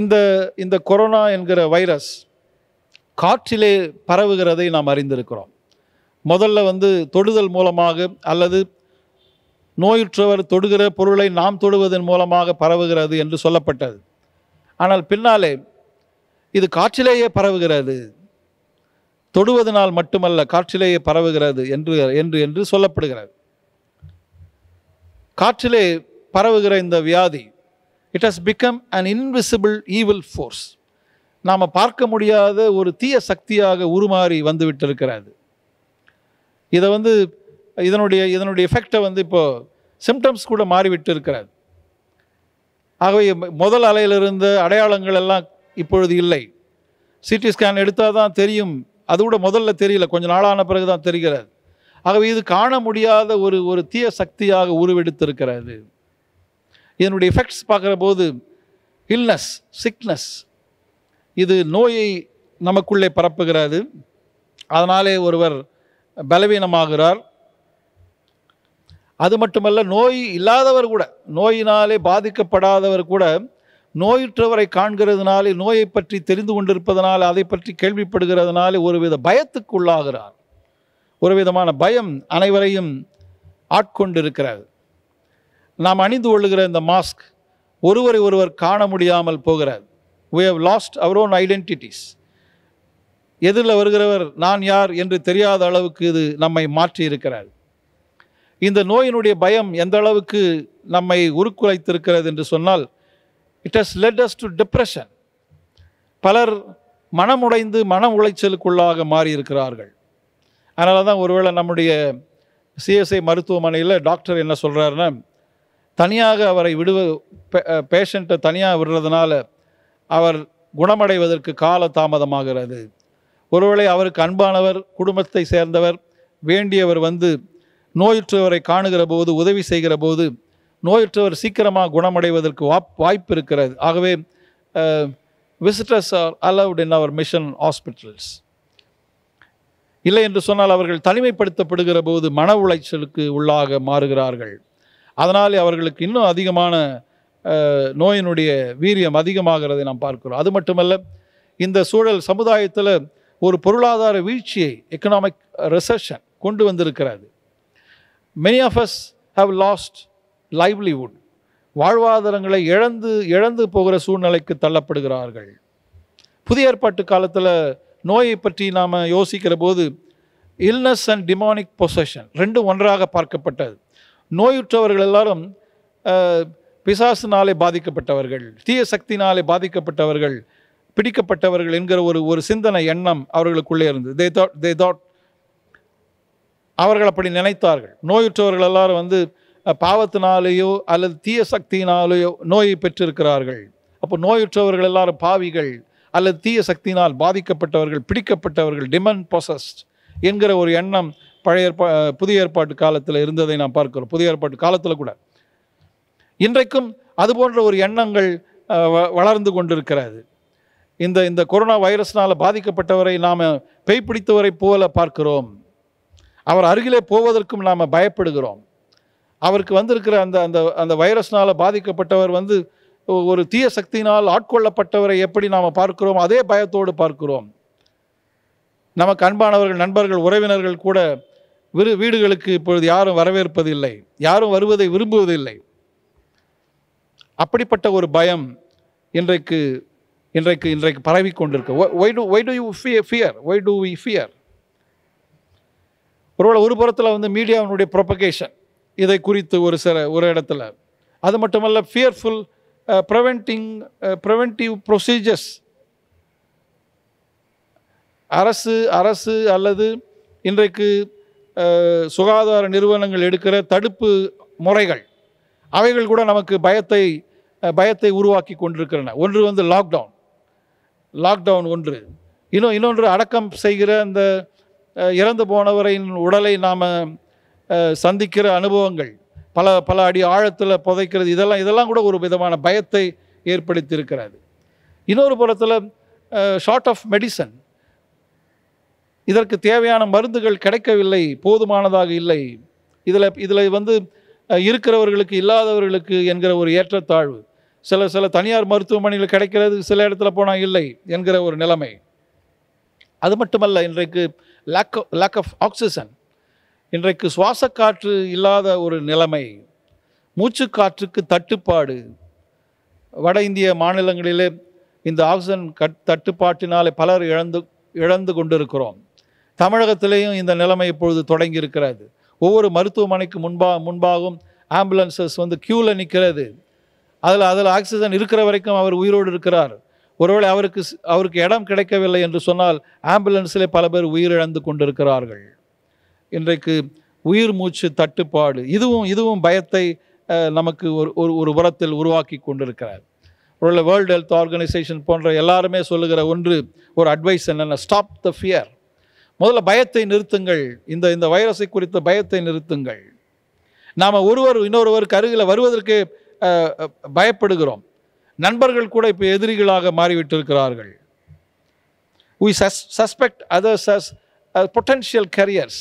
இந்த இந்த கொரோனா என்கிற வைரஸ் காற்றிலே பரவுகிறதை நாம் அறிந்திருக்கிறோம் முதல்ல வந்து தொடுதல் மூலமாக அல்லது நோயுற்றவர் தொடுகிற பொருளை நாம் தொடுவதன் மூலமாக பரவுகிறது என்று சொல்லப்பட்டது ஆனால் பின்னாலே இது காற்றிலேயே பரவுகிறது தொடுவதனால் மட்டுமல்ல காற்றிலேயே பரவுகிறது என்று என்று என்று சொல்லப்படுகிறது காற்றிலே பரவுகிற இந்த வியாதி it has become an invisible evil force நாம் பார்க்க முடியாத ஒரு தீய சக்தியாக உருமாறி வந்துவிட்டு இதை வந்து இதனுடைய இதனுடைய எஃபெக்டை வந்து இப்போது சிம்டம்ஸ் கூட மாறிவிட்டு இருக்கிறார் ஆகவே முதல் அலையிலிருந்த அடையாளங்கள் எல்லாம் இப்பொழுது இல்லை சிடி ஸ்கேன் எடுத்தால் தான் தெரியும் அது கூட முதல்ல தெரியல கொஞ்சம் நாளான பிறகு தான் தெரிகிறது ஆகவே இது காண முடியாத ஒரு ஒரு தீய சக்தியாக உருவெடுத்திருக்கிறது இதனுடைய எஃபெக்ட்ஸ் பார்க்குற போது இல்னஸ் சிக்னஸ் இது நோயை நமக்குள்ளே பரப்புகிறது அதனாலே ஒருவர் பலவீனமாகிறார் அது மட்டுமல்ல நோய் இல்லாதவர் கூட நோயினாலே பாதிக்கப்படாதவர் கூட நோயுற்றவரை காண்கிறதுனாலே நோயை பற்றி தெரிந்து கொண்டிருப்பதனால் அதை பற்றி கேள்விப்படுகிறதுனாலே ஒருவித பயத்துக்குள்ளாகிறார் ஒரு விதமான பயம் அனைவரையும் ஆட்கொண்டிருக்கிறது நாம் அணிந்து கொள்ளுகிற இந்த மாஸ்க் ஒருவரை ஒருவர் காண முடியாமல் போகிறது we have lost our own identities எதிரில் வருகிறவர் நான் யார் என்று தெரியாத அளவுக்கு இது நம்மை மாற்றி இருக்கிறார் இந்த நோயினுடைய பயம் எந்த அளவுக்கு நம்மை உருக்குலைத்திருக்கிறது என்று சொன்னால் it has led us to depression பலர் மனமுடைந்து மன உளைச்சலுக்குள்ளாக மாறியிருக்கிறார்கள் அதனால தான் ஒருவேளை நம்முடைய சிஎஸ்ஐ மருத்துவமனையில் டாக்டர் என்ன சொல்கிறாருன்னா தனியாக அவரை விடுவ பேஷண்ட்டை தனியாக விடுறதுனால அவர் குணமடைவதற்கு கால தாமதமாகிறது ஒருவேளை அவருக்கு அன்பானவர் குடும்பத்தை சேர்ந்தவர் வேண்டியவர் வந்து நோயுற்றவரை காணுகிற போது உதவி செய்கிற போது நோயுற்றவர் சீக்கிரமாக குணமடைவதற்கு வாப் வாய்ப்பு இருக்கிறது ஆகவே visitors are allowed in our mission hospitals இல்லை என்று சொன்னால் அவர்கள் தனிமைப்படுத்தப்படுகிற போது மன உளைச்சலுக்கு உள்ளாக மாறுகிறார்கள் அதனால் அவர்களுக்கு இன்னும் அதிகமான நோயினுடைய வீரியம் அதிகமாகிறதை நாம் பார்க்கிறோம் அது மட்டுமல்ல இந்த சூழல் சமுதாயத்தில் ஒரு பொருளாதார வீழ்ச்சியை எக்கனாமிக் ரெசஷன் கொண்டு வந்திருக்கிறது many of us have lost livelihood வாழ்வாதாரங்களை இழந்து இழந்து போகிற சூழ்நிலைக்கு தள்ளப்படுகிறார்கள் புதிய ஏற்பாட்டு காலத்தில் நோயை பற்றி நாம் யோசிக்கிற போது இல்னஸ் அண்ட் டிமானிக் பொசஷன் ரெண்டும் ஒன்றாக பார்க்கப்பட்டது நோயுற்றவர்கள் எல்லாரும் பிசாசுனாலே பாதிக்கப்பட்டவர்கள் தீய சக்தினாலே பாதிக்கப்பட்டவர்கள் பிடிக்கப்பட்டவர்கள் என்கிற ஒரு ஒரு சிந்தனை எண்ணம் அவர்களுக்குள்ளே இருந்தது தே தாட் தே தாட் அவர்கள் அப்படி நினைத்தார்கள் நோயுற்றவர்கள் எல்லாரும் வந்து பாவத்தினாலேயோ அல்லது தீய சக்தியினாலேயோ நோயை பெற்றிருக்கிறார்கள் அப்போ நோயுற்றவர்கள் எல்லாரும் பாவிகள் அல்லது தீய சக்தியினால் பாதிக்கப்பட்டவர்கள் பிடிக்கப்பட்டவர்கள் டிமன் பொசஸ்ட் என்கிற ஒரு எண்ணம் பழைய புதிய ஏற்பாட்டு காலத்தில் இருந்ததை நாம் பார்க்கிறோம் புதிய ஏற்பாட்டு காலத்தில் கூட இன்றைக்கும் அது போன்ற ஒரு எண்ணங்கள் வளர்ந்து கொண்டிருக்கிறது இந்த இந்த கொரோனா வைரஸ்னால் பாதிக்கப்பட்டவரை நாம் பேய் பிடித்தவரை போல பார்க்கிறோம் அவர் அருகிலே போவதற்கும் நாம் பயப்படுகிறோம் அவருக்கு வந்திருக்கிற அந்த அந்த அந்த வைரஸ்னால் பாதிக்கப்பட்டவர் வந்து ஒரு தீய சக்தியினால் ஆட்கொள்ளப்பட்டவரை எப்படி நாம் பார்க்கிறோம் அதே பயத்தோடு பார்க்கிறோம் நமக்கு அன்பானவர்கள் நண்பர்கள் உறவினர்கள் கூட விரு வீடுகளுக்கு இப்பொழுது யாரும் வரவேற்பதில்லை யாரும் வருவதை விரும்புவதில்லை அப்படிப்பட்ட ஒரு பயம் இன்றைக்கு இன்றைக்கு இன்றைக்கு பரவி கொண்டிருக்கு why do why do you fear fear why do we fear ஒருவேளை ஒரு புறத்தில் வந்து மீடியாவினுடைய ப்ரொபகேஷன் இதை குறித்து ஒரு சில ஒரு இடத்துல அது மட்டுமல்ல ஃபியர்ஃபுல் ப்ரிவென்டிங் ப்ரிவென்டிவ் ப்ரொசீஜர்ஸ் அரசு அரசு அல்லது இன்றைக்கு uh, சுகாதார நிறுவனங்கள் எடுக்கிற தடுப்பு முறைகள் அவைகள் கூட நமக்கு பயத்தை பயத்தை உருவாக்கி கொண்டிருக்கின்றன ஒன்று வந்து லாக்டவுன் லாக்டவுன் ஒன்று இன்னும் இன்னொன்று அடக்கம் செய்கிற அந்த இறந்து போனவரின் உடலை நாம் சந்திக்கிற அனுபவங்கள் பல பல அடி ஆழத்தில் புதைக்கிறது இதெல்லாம் இதெல்லாம் கூட ஒரு விதமான பயத்தை ஏற்படுத்தியிருக்கிறது இன்னொரு புறத்தில் ஷார்ட் ஆஃப் மெடிசன் இதற்கு தேவையான மருந்துகள் கிடைக்கவில்லை போதுமானதாக இல்லை இதில் இதில் வந்து இருக்கிறவர்களுக்கு இல்லாதவர்களுக்கு என்கிற ஒரு ஏற்றத்தாழ்வு சில சில தனியார் மருத்துவமனைகள் கிடைக்கிறது சில இடத்துல போனால் இல்லை என்கிற ஒரு நிலைமை அது மட்டுமல்ல இன்றைக்கு லேக் லேக் ஆஃப் ஆக்சிஜன் இன்றைக்கு சுவாச காற்று இல்லாத ஒரு நிலைமை மூச்சு காற்றுக்கு தட்டுப்பாடு வட இந்திய மாநிலங்களிலே இந்த ஆக்சிஜன் கட் தட்டுப்பாட்டினாலே பலர் இழந்து இழந்து கொண்டிருக்கிறோம் தமிழகத்திலேயும் இந்த நிலைமை இப்பொழுது தொடங்கி இருக்கிறது ஒவ்வொரு மருத்துவமனைக்கு முன்பா முன்பாகவும் ஆம்புலன்சஸ் வந்து க்யூவில் நிற்கிறது அதில் அதில் ஆக்சிஜன் இருக்கிற வரைக்கும் அவர் உயிரோடு இருக்கிறார் ஒருவேளை அவருக்கு அவருக்கு இடம் கிடைக்கவில்லை என்று சொன்னால் ஆம்புலன்ஸில் பல பேர் உயிரிழந்து கொண்டிருக்கிறார்கள் இன்றைக்கு உயிர் மூச்சு தட்டுப்பாடு இதுவும் இதுவும் பயத்தை நமக்கு ஒரு ஒரு ஒரு உரத்தில் உருவாக்கி கொண்டிருக்கிறார் ஒருவேளை வேர்ல்டு ஹெல்த் ஆர்கனைசேஷன் போன்ற எல்லாருமே சொல்லுகிற ஒன்று ஒரு அட்வைஸ் என்னென்ன ஸ்டாப் த ஃபியர் முதல்ல பயத்தை நிறுத்துங்கள் இந்த இந்த வைரஸை குறித்த பயத்தை நிறுத்துங்கள் நாம் ஒருவர் இன்னொருவருக்கு அருகில் வருவதற்கு பயப்படுகிறோம் நண்பர்கள் கூட இப்போ எதிரிகளாக மாறிவிட்டிருக்கிறார்கள் we sus suspect others as potential carriers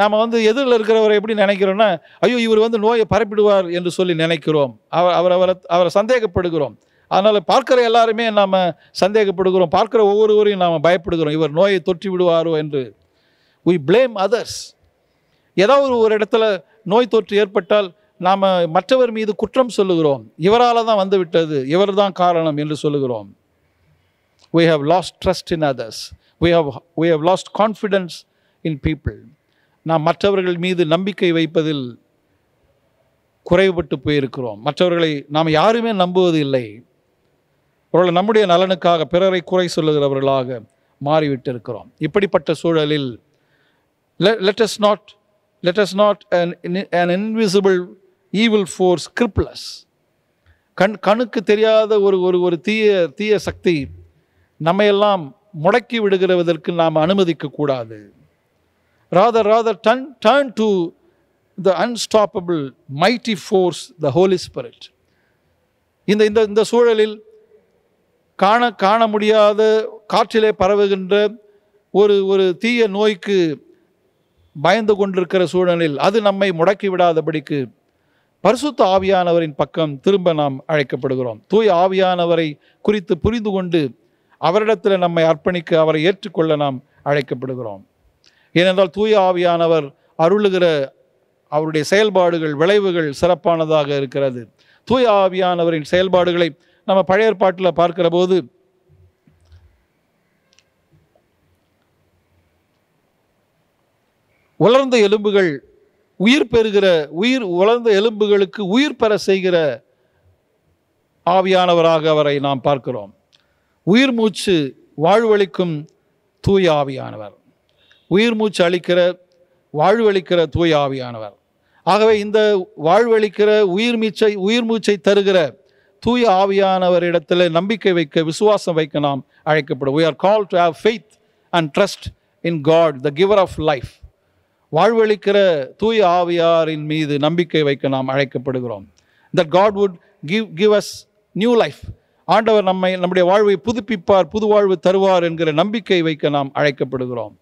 நாம் வந்து எதிரில் இருக்கிறவரை எப்படி நினைக்கிறோன்னா ஐயோ இவர் வந்து நோயை பரப்பிடுவார் என்று சொல்லி நினைக்கிறோம் அவர் அவர் அவரை அவரை சந்தேகப்படுகிறோம் அதனால் பார்க்குற எல்லாருமே நாம் சந்தேகப்படுகிறோம் பார்க்குற ஒவ்வொருவரையும் நாம் பயப்படுகிறோம் இவர் நோயை தொற்றி விடுவாரோ என்று வி பிளேம் அதர்ஸ் ஏதாவது ஒரு இடத்துல நோய் தொற்று ஏற்பட்டால் நாம் மற்றவர் மீது குற்றம் சொல்லுகிறோம் இவரால் தான் வந்துவிட்டது இவர் தான் காரணம் என்று சொல்லுகிறோம் we have lost trust in others we have we have lost confidence in people நாம் மற்றவர்கள் மீது நம்பிக்கை வைப்பதில் குறைவுபட்டு போயிருக்கிறோம் மற்றவர்களை நாம் யாருமே நம்புவது இல்லை பொருள் நம்முடைய நலனுக்காக பிறரை குறை சொல்லுகிறவர்களாக மாறிவிட்டிருக்கிறோம் இப்படிப்பட்ட சூழலில் let us not let us not an invisible evil force cripples கண் கணுக்கு தெரியாத ஒரு ஒரு ஒரு தீய தீய சக்தி நம்மையெல்லாம் முடக்கி விடுகிறதற்கு நாம் அனுமதிக்கக்கூடாது rather rather than turn to the unstoppable mighty force the Holy Spirit இந்த இந்த இந்த சூழலில் காண காண முடியாத காற்றிலே பரவுகின்ற ஒரு ஒரு தீய நோய்க்கு பயந்து கொண்டிருக்கிற சூழலில் அது நம்மை முடக்கி விடாதபடிக்கு பரிசுத்த ஆவியானவரின் பக்கம் திரும்ப நாம் அழைக்கப்படுகிறோம் தூய் ஆவியானவரை குறித்து புரிந்து கொண்டு அவரிடத்தில் நம்மை அர்ப்பணிக்க அவரை ஏற்றுக்கொள்ள நாம் அழைக்கப்படுகிறோம் ஏனென்றால் தூய ஆவியானவர் அருளுகிற அவருடைய செயல்பாடுகள் விளைவுகள் சிறப்பானதாக இருக்கிறது தூய ஆவியானவரின் செயல்பாடுகளை நம்ம பழைய பாட்டில் பார்க்கிற போது உலர்ந்த எலும்புகள் உயிர் பெறுகிற உயிர் உலர்ந்த எலும்புகளுக்கு உயிர் பெற செய்கிற ஆவியானவராக அவரை நாம் பார்க்கிறோம் உயிர் மூச்சு வாழ்வளிக்கும் தூய ஆவியானவர் உயிர் மூச்சு அளிக்கிற வாழ்வளிக்கிற தூய ஆவியானவர் ஆகவே இந்த வாழ்வழிக்கிற உயிர் மீச்சை உயிர் மூச்சை தருகிற தூய ஆவியானவரிடத்தில் நம்பிக்கை வைக்க விசுவாசம் வைக்க நாம் அழைக்கப்படும் we are call to have faith and trust in God the giver of life வாழ்வழிக்கிற தூய ஆவியாரின் மீது நம்பிக்கை வைக்க நாம் அழைக்கப்படுகிறோம் that God would give give us new life ஆண்டவர் நம்மை நம்முடைய வாழ்வை புதுப்பிப்பார் புது வாழ்வு தருவார் என்கிற நம்பிக்கை வைக்க நாம் அழைக்கப்படுகிறோம்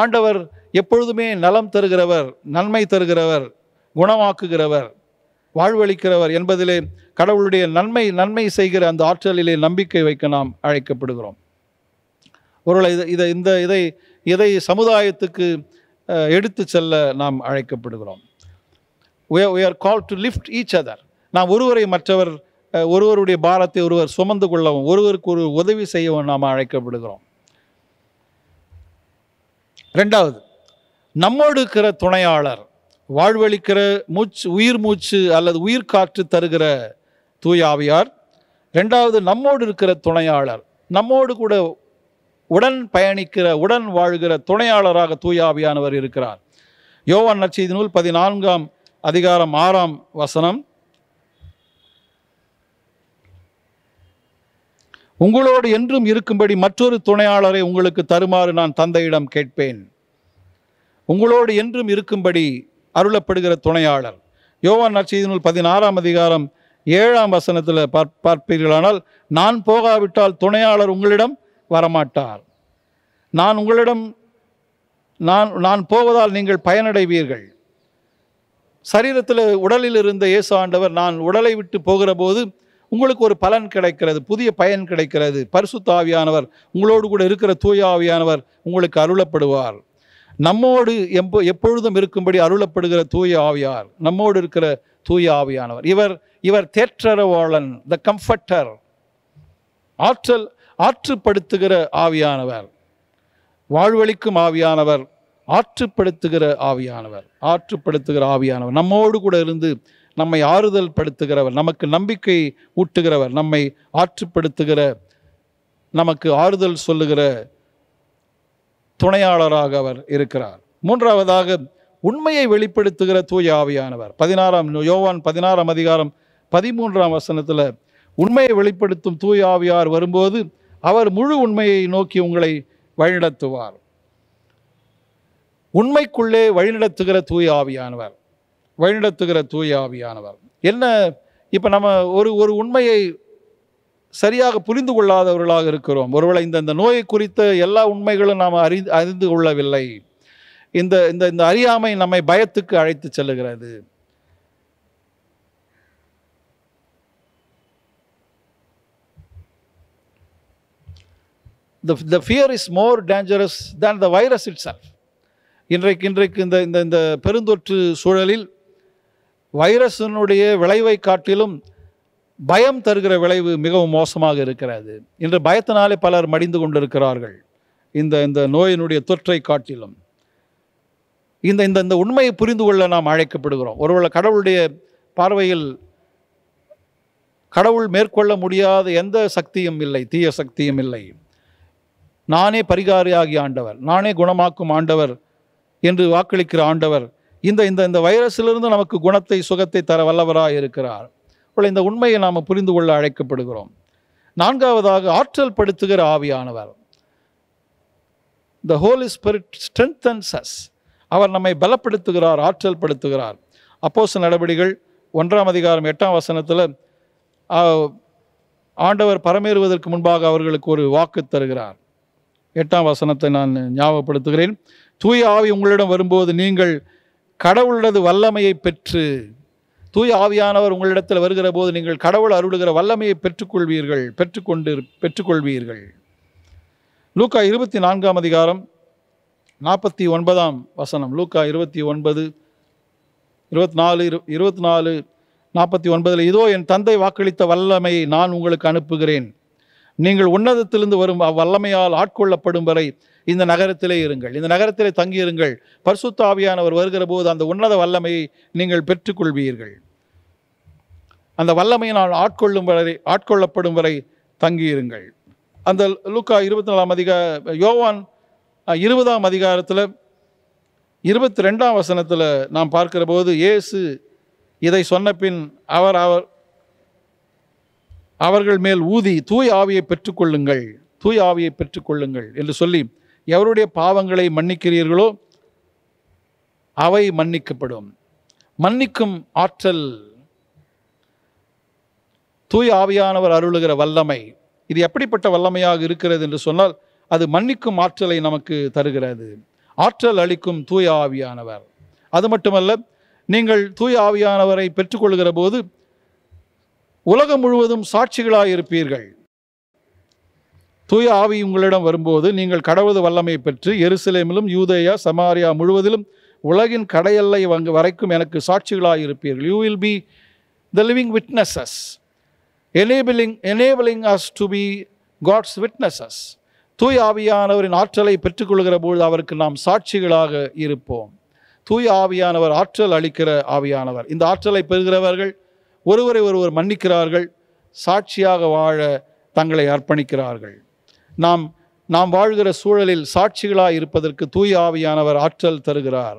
ஆண்டவர் எப்பொழுதுமே நலம் தருகிறவர் நன்மை தருகிறவர் குணமாக்குகிறவர் வாழ்வளிக்கிறவர் என்பதிலே கடவுளுடைய நன்மை நன்மை செய்கிற அந்த ஆற்றலிலே நம்பிக்கை வைக்க நாம் அழைக்கப்படுகிறோம் ஒருவேளை இதை இதை இந்த இதை இதை சமுதாயத்துக்கு எடுத்து செல்ல நாம் அழைக்கப்படுகிறோம் we are call to lift each other நாம் ஒருவரை மற்றவர் ஒருவருடைய பாரத்தை ஒருவர் சுமந்து கொள்ளவும் ஒருவருக்கு ஒரு உதவி செய்யவும் நாம் அழைக்கப்படுகிறோம் ரெண்டாவது நம்மோடு இருக்கிற துணையாளர் வாழ்வளிக்கிற மூச்சு உயிர் மூச்சு அல்லது உயிர் காற்று தருகிற தூய ஆவியார் ரெண்டாவது நம்மோடு இருக்கிற துணையாளர் நம்மோடு கூட உடன் பயணிக்கிற உடன் வாழ்கிற துணையாளராக தூயாவியானவர் இருக்கிறார் யோவான் நற்செய்தி நூல் பதினான்காம் அதிகாரம் ஆறாம் வசனம் உங்களோடு என்றும் இருக்கும்படி மற்றொரு துணையாளரை உங்களுக்கு தருமாறு நான் தந்தையிடம் கேட்பேன் உங்களோடு என்றும் இருக்கும்படி அருளப்படுகிற துணையாளர் யோவான் நற்செய்தி நூல் பதினாறாம் அதிகாரம் ஏழாம் வசனத்தில் பார் பார்ப்பீர்களானால் நான் போகாவிட்டால் துணையாளர் உங்களிடம் வரமாட்டார் நான் உங்களிடம் நான் நான் போவதால் நீங்கள் பயனடைவீர்கள் சரீரத்தில் உடலில் இருந்த இயேசு ஆண்டவர் நான் உடலை விட்டு போகிற போது உங்களுக்கு ஒரு பலன் கிடைக்கிறது புதிய பயன் கிடைக்கிறது பரிசுத்தாவியானவர் உங்களோடு கூட இருக்கிற தூயாவியானவர் உங்களுக்கு அருளப்படுவார் நம்மோடு எப்போ எப்பொழுதும் இருக்கும்படி அருளப்படுகிற தூய ஆவியார் நம்மோடு இருக்கிற தூய ஆவியானவர் இவர் இவர் தேற்றரவாளன் த கம்ஃபர்டர் ஆற்றல் ஆற்றுப்படுத்துகிற ஆவியானவர் வாழ்வழிக்கும் ஆவியானவர் ஆற்றுப்படுத்துகிற ஆவியானவர் ஆற்றுப்படுத்துகிற ஆவியானவர் நம்மோடு கூட இருந்து நம்மை ஆறுதல் படுத்துகிறவர் நமக்கு நம்பிக்கை ஊட்டுகிறவர் நம்மை ஆற்றுப்படுத்துகிற நமக்கு ஆறுதல் சொல்லுகிற துணையாளராக அவர் இருக்கிறார் மூன்றாவதாக உண்மையை வெளிப்படுத்துகிற தூய ஆவியானவர் பதினாறாம் யோவான் பதினாறாம் அதிகாரம் பதிமூன்றாம் வசனத்தில் உண்மையை வெளிப்படுத்தும் தூய ஆவியார் வரும்போது அவர் முழு உண்மையை நோக்கி உங்களை வழிநடத்துவார் உண்மைக்குள்ளே வழிநடத்துகிற தூய ஆவியானவர் வழிநடத்துகிற தூய ஆவியானவர் என்ன இப்போ நம்ம ஒரு ஒரு உண்மையை சரியாக புரிந்து கொள்ளாதவர்களாக இருக்கிறோம் ஒருவேளை இந்த இந்த நோயை குறித்த எல்லா உண்மைகளும் நாம் அறி அறிந்து கொள்ளவில்லை இந்த இந்த இந்த அறியாமை நம்மை பயத்துக்கு அழைத்து செல்லுகிறது the the fear is more dangerous than the virus itself இன்றைக்கு இன்றைக்கு இந்த இந்த இந்த பெருந்தொற்று சூழலில் வைரஸினுடைய விளைவை காட்டிலும் பயம் தருகிற விளைவு மிகவும் மோசமாக இருக்கிறது இன்று பயத்தினாலே பலர் மடிந்து கொண்டிருக்கிறார்கள் இந்த இந்த நோயினுடைய தொற்றை காட்டிலும் இந்த இந்த இந்த உண்மையை புரிந்து கொள்ள நாம் அழைக்கப்படுகிறோம் ஒருவேளை கடவுளுடைய பார்வையில் கடவுள் மேற்கொள்ள முடியாத எந்த சக்தியும் இல்லை தீய சக்தியும் இல்லை நானே பரிகாரியாகிய ஆண்டவர் நானே குணமாக்கும் ஆண்டவர் என்று வாக்களிக்கிற ஆண்டவர் இந்த இந்த இந்த வைரஸிலிருந்து நமக்கு குணத்தை சுகத்தை தர வல்லவராக இருக்கிறார் இந்த உண்மையை நாம் புரிந்து கொள்ள அழைக்கப்படுகிறோம் நான்காவதாக ஆற்றல் படுத்துகிற ஆவியானவர் the Holy Spirit strengthens us அவர் நம்மை பலப்படுத்துகிறார் ஆற்றல் படுத்துகிறார் அப்போஸ் நடவடிக்கைகள் ஒன்றாம் அதிகாரம் எட்டாம் வசனத்தில் ஆண்டவர் பரமேறுவதற்கு முன்பாக அவர்களுக்கு ஒரு வாக்கு தருகிறார் எட்டாம் வசனத்தை நான் ஞாபகப்படுத்துகிறேன் தூய ஆவி உங்களிடம் வரும்போது நீங்கள் கடவுளது வல்லமையை பெற்று தூய ஆவியானவர் உங்களிடத்தில் வருகிற போது நீங்கள் கடவுள் அருளுகிற வல்லமையை பெற்றுக்கொள்வீர்கள் பெற்றுக்கொண்டு பெற்றுக்கொள்வீர்கள் லூக்கா இருபத்தி நான்காம் அதிகாரம் நாற்பத்தி ஒன்பதாம் வசனம் லூக்கா இருபத்தி ஒன்பது இருபத்தி நாலு இரு இருபத்தி நாலு நாற்பத்தி ஒன்பதில் இதோ என் தந்தை வாக்களித்த வல்லமையை நான் உங்களுக்கு அனுப்புகிறேன் நீங்கள் உன்னதத்திலிருந்து வரும் அவ்வல்லமையால் ஆட்கொள்ளப்படும் வரை இந்த நகரத்திலே இருங்கள் இந்த நகரத்திலே தங்கியிருங்கள் பர்சுத்தாவியானவர் ஆவியானவர் வருகிற போது அந்த உன்னத வல்லமையை நீங்கள் பெற்றுக்கொள்வீர்கள் அந்த வல்லமையை நான் ஆட்கொள்ளும் வரை ஆட்கொள்ளப்படும் வரை தங்கியிருங்கள் அந்த லூக்கா இருபத்தி நாலாம் அதிகார யோவான் இருபதாம் அதிகாரத்தில் இருபத்தி ரெண்டாம் வசனத்தில் நாம் பார்க்கிற போது இயேசு இதை சொன்ன பின் அவர் அவர் அவர்கள் மேல் ஊதி தூய் ஆவியை பெற்றுக்கொள்ளுங்கள் தூய் ஆவியை பெற்றுக்கொள்ளுங்கள் என்று சொல்லி எவருடைய பாவங்களை மன்னிக்கிறீர்களோ அவை மன்னிக்கப்படும் மன்னிக்கும் ஆற்றல் தூய் ஆவியானவர் அருளுகிற வல்லமை இது எப்படிப்பட்ட வல்லமையாக இருக்கிறது என்று சொன்னால் அது மன்னிக்கும் ஆற்றலை நமக்கு தருகிறது ஆற்றல் அளிக்கும் தூய ஆவியானவர் அது மட்டுமல்ல நீங்கள் தூய் ஆவியானவரை பெற்றுக்கொள்கிற போது உலகம் முழுவதும் சாட்சிகளாக இருப்பீர்கள் தூய ஆவி உங்களிடம் வரும்போது நீங்கள் கடவுள் வல்லமை பெற்று எருசலேமிலும் யூதேயா சமாரியா முழுவதிலும் உலகின் கடையல்லை வங்கு வரைக்கும் எனக்கு சாட்சிகளாக இருப்பீர்கள் you will be the living witnesses enabling enabling us to be God's witnesses தூய் ஆவியானவரின் ஆற்றலை பெற்றுக்கொள்கிற பொழுது அவருக்கு நாம் சாட்சிகளாக இருப்போம் தூய் ஆவியானவர் ஆற்றல் அளிக்கிற ஆவியானவர் இந்த ஆற்றலை பெறுகிறவர்கள் ஒருவரை ஒருவர் மன்னிக்கிறார்கள் சாட்சியாக வாழ தங்களை அர்ப்பணிக்கிறார்கள் நாம் நாம் வாழ்கிற சூழலில் சாட்சிகளாக இருப்பதற்கு தூய் ஆவியானவர் ஆற்றல் தருகிறார்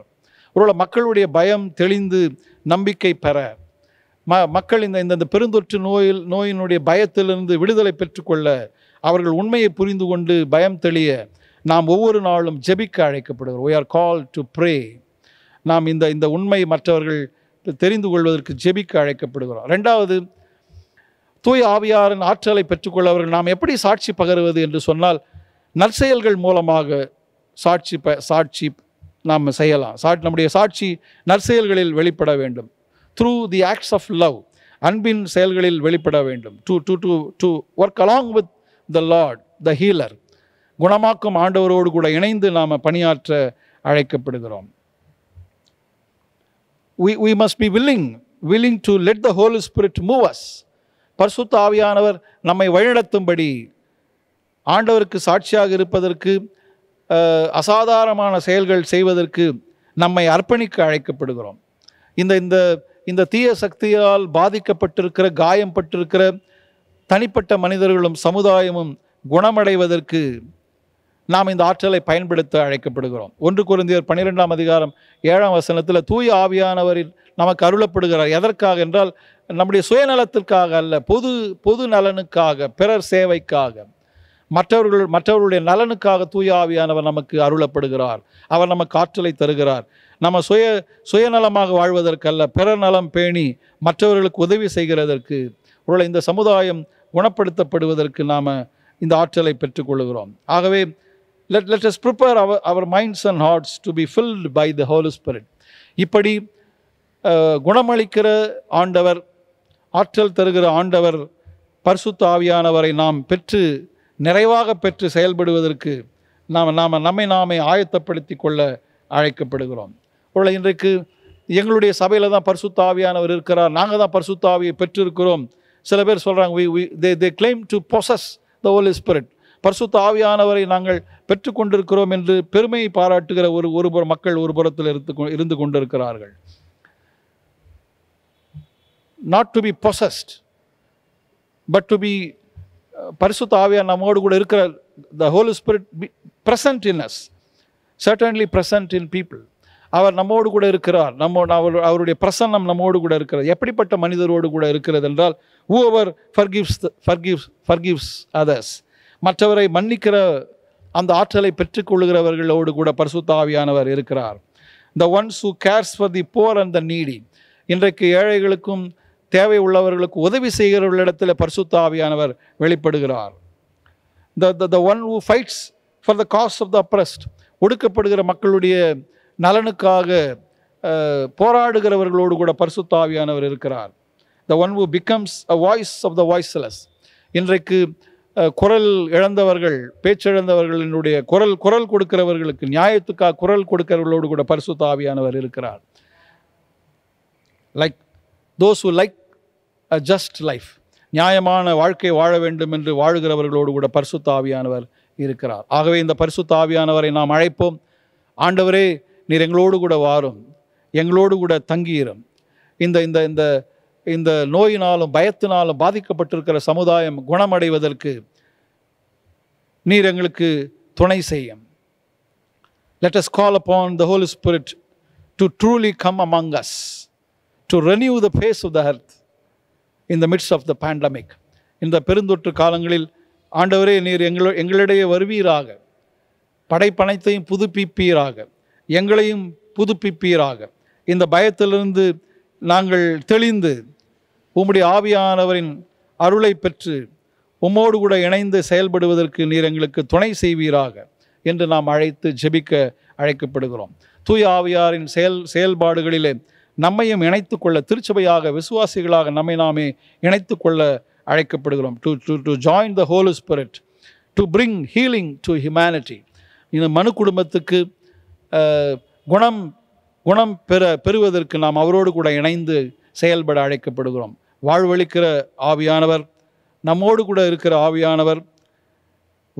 ஒருவேளை மக்களுடைய பயம் தெளிந்து நம்பிக்கை பெற ம மக்கள் இந்த இந்த பெருந்தொற்று நோயில் நோயினுடைய பயத்திலிருந்து விடுதலை பெற்றுக்கொள்ள அவர்கள் உண்மையை புரிந்து கொண்டு பயம் தெளிய நாம் ஒவ்வொரு நாளும் ஜெபிக்க அழைக்கப்படுகிறோம் we are call to pray நாம் இந்த இந்த உண்மை மற்றவர்கள் தெரிந்து கொள்வதற்கு ஜெபிக்க அழைக்கப்படுகிறோம் ரெண்டாவது தூய் ஆவியாரின் ஆற்றலை பெற்றுக்கொள்ள அவர்கள் நாம் எப்படி சாட்சி பகருவது என்று சொன்னால் நற்செயல்கள் மூலமாக சாட்சி ப சாட்சி நாம் செய்யலாம் சா நம்முடைய சாட்சி நற்செயல்களில் வெளிப்பட வேண்டும் through the acts of love அன்பின் செயல்களில் வெளிப்பட வேண்டும் to to to to work along with the Lord the healer குணமாக்கும் ஆண்டவரோடு கூட இணைந்து நாம் பணியாற்ற அழைக்கப்படுகிறோம் we, we must be willing, willing to let the Holy Spirit move us. பரிசுத்த ஆவியானவர் நம்மை வழிநடத்தும்படி ஆண்டவருக்கு சாட்சியாக இருப்பதற்கு அசாதாரணமான செயல்கள் செய்வதற்கு நம்மை அர்ப்பணிக்க அழைக்கப்படுகிறோம் இந்த இந்த இந்த தீய சக்தியால் பாதிக்கப்பட்டிருக்கிற காயம் பட்டிருக்கிற தனிப்பட்ட மனிதர்களும் சமுதாயமும் குணமடைவதற்கு நாம் இந்த ஆற்றலை பயன்படுத்த அழைக்கப்படுகிறோம் ஒன்று குருந்தியர் பன்னிரெண்டாம் அதிகாரம் ஏழாம் வசனத்தில் தூய ஆவியானவரில் நமக்கு அருளப்படுகிறார் எதற்காக என்றால் நம்முடைய சுயநலத்திற்காக அல்ல பொது பொது நலனுக்காக பிறர் சேவைக்காக மற்றவர்கள் மற்றவர்களுடைய நலனுக்காக தூய ஆவியானவர் நமக்கு அருளப்படுகிறார் அவர் நமக்கு ஆற்றலை தருகிறார் நம்ம சுய சுயநலமாக வாழ்வதற்கல்ல பிறர் நலம் பேணி மற்றவர்களுக்கு உதவி செய்கிறதற்கு உள்ள இந்த சமுதாயம் குணப்படுத்தப்படுவதற்கு நாம் இந்த ஆற்றலை பெற்றுக்கொள்கிறோம் ஆகவே let let us prepare our our minds and hearts to be filled by the Holy Spirit இப்படி குணமளிக்கிற ஆண்டவர் ஆற்றல் தருகிற ஆண்டவர் பரிசுத்த ஆவியானவரை நாம் பெற்று நிறைவாக பெற்று செயல்படுவதற்கு நாம் நாம் நம்மை நாமே ஆயத்தப்படுத்தி கொள்ள அழைக்கப்படுகிறோம் உள்ள இன்றைக்கு எங்களுடைய சபையில் தான் பரிசுத்த ஆவியானவர் இருக்கிறார் நாங்கள் தான் பரிசுத்த ஆவியை பெற்றிருக்கிறோம் சில பேர் சொல்கிறாங்க we they they claim to possess the Holy Spirit பரிசுத்த ஆவியானவரை நாங்கள் பெற்றுக்கொண்டிருக்கிறோம் என்று பெருமையை பாராட்டுகிற ஒரு ஒரு மக்கள் ஒரு புறத்தில் இருந்து இருந்து கொண்டிருக்கிறார்கள் not to be possessed but to be பரிசுத்த ஆவியா நம்மோடு கூட இருக்கிற the Holy Spirit be present in us certainly present in people அவர் நம்மோடு கூட இருக்கிறார் நம்ம அவர் அவருடைய பிரசன்னம் நம்மோடு கூட இருக்கிறது எப்படிப்பட்ட மனிதரோடு கூட இருக்கிறது என்றால் ஹூ அவர் ஃபர்கிவ்ஸ் ஃபர்கிவ்ஸ் ஃபர்கிவ்ஸ் அதர்ஸ் மற்றவரை மன்னிக்கிற அந்த ஆற்றலை பெற்றுக்கொள்கிறவர்களோடு கூட பரிசுத்தாவியானவர் இருக்கிறார் the ones who cares for the poor and the needy இன்றைக்கு ஏழைகளுக்கும் தேவை உள்ளவர்களுக்கு உதவி செய்கிறவர்களிடத்தில் பரிசுத்தாவியானவர் வெளிப்படுகிறார் the the the one who fights for the cause of the oppressed ஒடுக்கப்படுகிற மக்களுடைய நலனுக்காக போராடுகிறவர்களோடு கூட பரிசுத்தாவியானவர் இருக்கிறார் the one who becomes a voice of the voiceless இன்றைக்கு குரல் இழந்தவர்கள் பேச்சிழந்தவர்களினுடைய குரல் குரல் கொடுக்கிறவர்களுக்கு நியாயத்துக்காக குரல் கொடுக்கிறவர்களோடு கூட பரிசு தாவியானவர் இருக்கிறார் like those who like a just life நியாயமான வாழ்க்கை வாழ வேண்டும் என்று வாழுகிறவர்களோடு கூட பரிசு தாவியானவர் இருக்கிறார் ஆகவே இந்த பரிசு தாவியானவரை நாம் அழைப்போம் ஆண்டவரே நீர் எங்களோடு கூட வாரும் எங்களோடு கூட தங்கியிரும் இந்த இந்த இந்த இந்த நோயினாலும் பயத்தினாலும் பாதிக்கப்பட்டிருக்கிற சமுதாயம் குணமடைவதற்கு நீர் எங்களுக்கு துணை செய்யும் let us call upon the Holy Spirit to truly come among us to renew the face of the earth in the midst of the pandemic இந்த பெருந்தொற்று காலங்களில் ஆண்டவரே நீர் எங்களோ எங்களிடையே வருவீராக படைப்பனைத்தையும் புதுப்பிப்பீராக எங்களையும் புதுப்பிப்பீராக இந்த பயத்திலிருந்து நாங்கள் தெளிந்து உம்முடைய ஆவியானவரின் அருளை பெற்று உம்மோடு கூட இணைந்து செயல்படுவதற்கு நீர் எங்களுக்கு துணை செய்வீராக என்று நாம் அழைத்து ஜெபிக்க அழைக்கப்படுகிறோம் தூய ஆவியாரின் செயல் செயல்பாடுகளிலே நம்மையும் இணைத்து கொள்ள திருச்சபையாக விசுவாசிகளாக நம்மை நாமே இணைத்து கொள்ள அழைக்கப்படுகிறோம் to to to join the Holy Spirit to bring healing to humanity இந்த மனு குடும்பத்துக்கு குணம் குணம் பெற பெறுவதற்கு நாம் அவரோடு கூட இணைந்து செயல்பட அழைக்கப்படுகிறோம் வாழ்வழிக்கிற ஆவியானவர் நம்மோடு கூட இருக்கிற ஆவியானவர்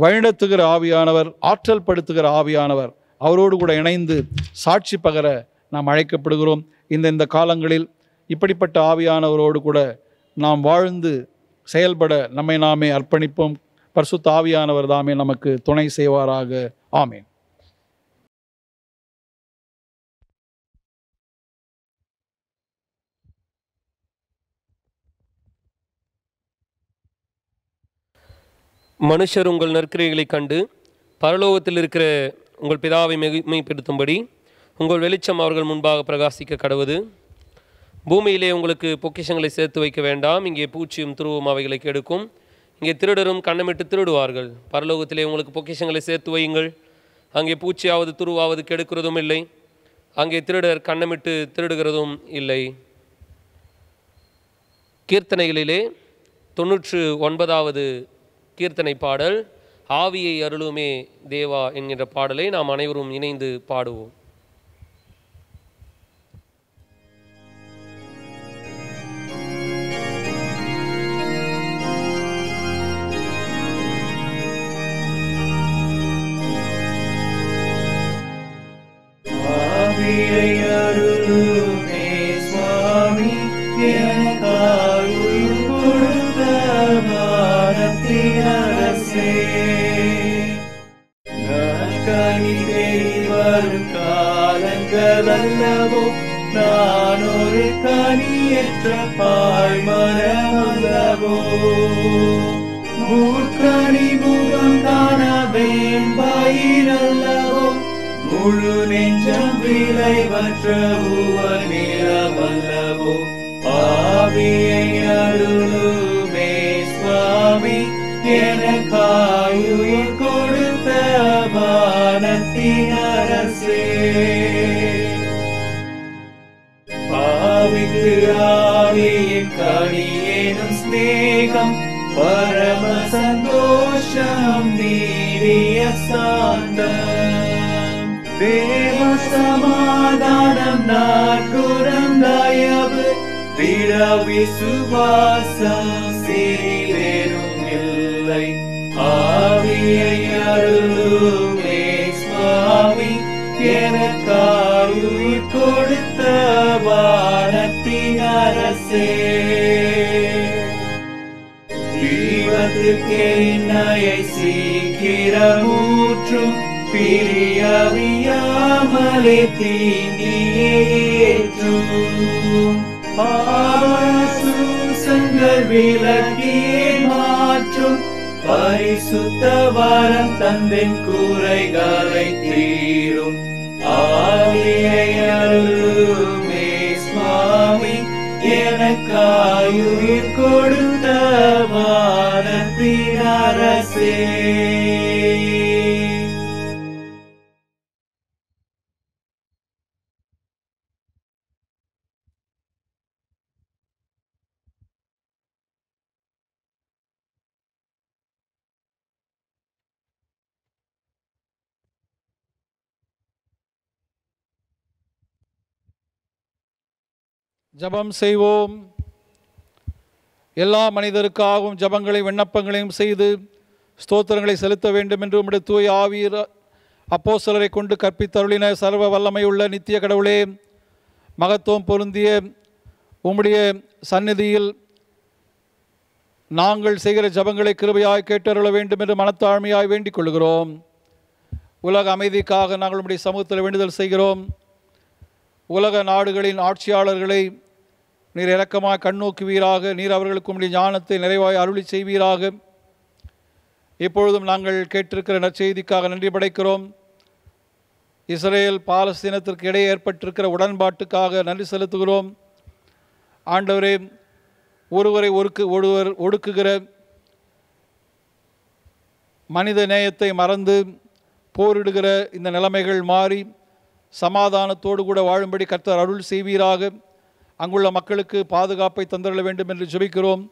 வழிநடத்துகிற ஆவியானவர் ஆற்றல் படுத்துகிற ஆவியானவர் அவரோடு கூட இணைந்து சாட்சி பகர நாம் அழைக்கப்படுகிறோம் இந்த இந்த காலங்களில் இப்படிப்பட்ட ஆவியானவரோடு கூட நாம் வாழ்ந்து செயல்பட நம்மை நாமே அர்ப்பணிப்போம் பரிசுத்த ஆவியானவர் தாமே நமக்கு துணை செய்வாராக ஆமேன் மனுஷர் உங்கள் நற்கிரைகளை கண்டு பரலோகத்தில் இருக்கிற உங்கள் பிதாவை மிகுமைப்படுத்தும்படி உங்கள் வெளிச்சம் அவர்கள் முன்பாக பிரகாசிக்க கடவுது பூமியிலே உங்களுக்கு பொக்கிஷங்களை சேர்த்து வைக்க வேண்டாம் இங்கே பூச்சியும் துருவும் அவைகளை கெடுக்கும் இங்கே திருடரும் கண்ணமிட்டு திருடுவார்கள் பரலோகத்திலே உங்களுக்கு பொக்கிஷங்களை சேர்த்து வையுங்கள் அங்கே பூச்சியாவது துருவாவது கெடுக்கிறதும் இல்லை அங்கே திருடர் கண்ணமிட்டு திருடுகிறதும் இல்லை கீர்த்தனைகளிலே தொன்னூற்று ஒன்பதாவது கீர்த்தனை பாடல் ஆவியை அருளுமே தேவா என்கின்ற பாடலை நாம் அனைவரும் இணைந்து பாடுவோம் அரசே நாட்காணி தேடி வரும் காலங்கள் அல்லவோ நான் ஒரு கனியற்ற பாழ்மரம் அல்லவோ மூர்க்கணி முகம் காணவேன் பயிரல்லவோ முழு நெஞ்சம் விளைவற்ற உவநிலமல்லவோ பாவியை அருளுமே சுவாமி எனக்காயுயிர் கொடுத்த வானத்தின் அரசே பாவிக்கு ஆவியின் கனி எனும் ஸ்நேகம் பரம சந்தோஷம் நீடிய சாந்தம் தேவ சமாதானம் நாற்குரம் தயவு விட விசுவாசம் சே கருணை ஆவியை அருளுமே சுவாமி எனக்காயுள் கொடுத்த வானத்தின் அரசே தீபத்துக்கே நயை சீக்கிரமூற்றும் பிரியறியாமலே தீங்கியேற்றும் பாவசூசங்கள் விலக்கே மாற்றும் பரிசுத்த வாரம் தந்தின் கூரைகளை தீரும் ஆவியை சுவாமி எனக்காயுயிர் கொடுத்த வானத்தின் அரசே ஜபம் செய்வோம் எல்லா மனிதருக்காகவும் ஜபங்களையும் விண்ணப்பங்களையும் செய்து ஸ்தோத்திரங்களை செலுத்த வேண்டும் என்று உம்முடைய தூய் ஆவியர் அப்போ சிலரை கொண்டு கற்பித்தருளின சர்வ வல்லமை உள்ள நித்திய கடவுளே மகத்துவம் பொருந்திய உம்முடைய சந்நிதியில் நாங்கள் செய்கிற ஜபங்களை கிருபையாய் கேட்டருள வேண்டும் என்று மனத்தாழ்மையாய் வேண்டிக் கொள்கிறோம் உலக அமைதிக்காக நாங்கள் உம்முடைய சமூகத்தில் வேண்டுதல் செய்கிறோம் உலக நாடுகளின் ஆட்சியாளர்களை நீர் இலக்கமாக கண்ணோக்குவீராக நீர் அவர்களுக்கும் ஞானத்தை நிறைவாய் அருளி செய்வீராக இப்பொழுதும் நாங்கள் கேட்டிருக்கிற நற்செய்திக்காக நன்றி படைக்கிறோம் இஸ்ரேல் பாலஸ்தீனத்திற்கு இடையே ஏற்பட்டிருக்கிற உடன்பாட்டுக்காக நன்றி செலுத்துகிறோம் ஆண்டவரே ஒருவரை ஒருக்கு ஒருவர் ஒடுக்குகிற மனித நேயத்தை மறந்து போரிடுகிற இந்த நிலைமைகள் மாறி சமாதானத்தோடு கூட வாழும்படி கர்த்தர் அருள் செய்வீராக அங்குள்ள மக்களுக்கு பாதுகாப்பை தந்திரள வேண்டும் என்று ஜெபிக்கிறோம்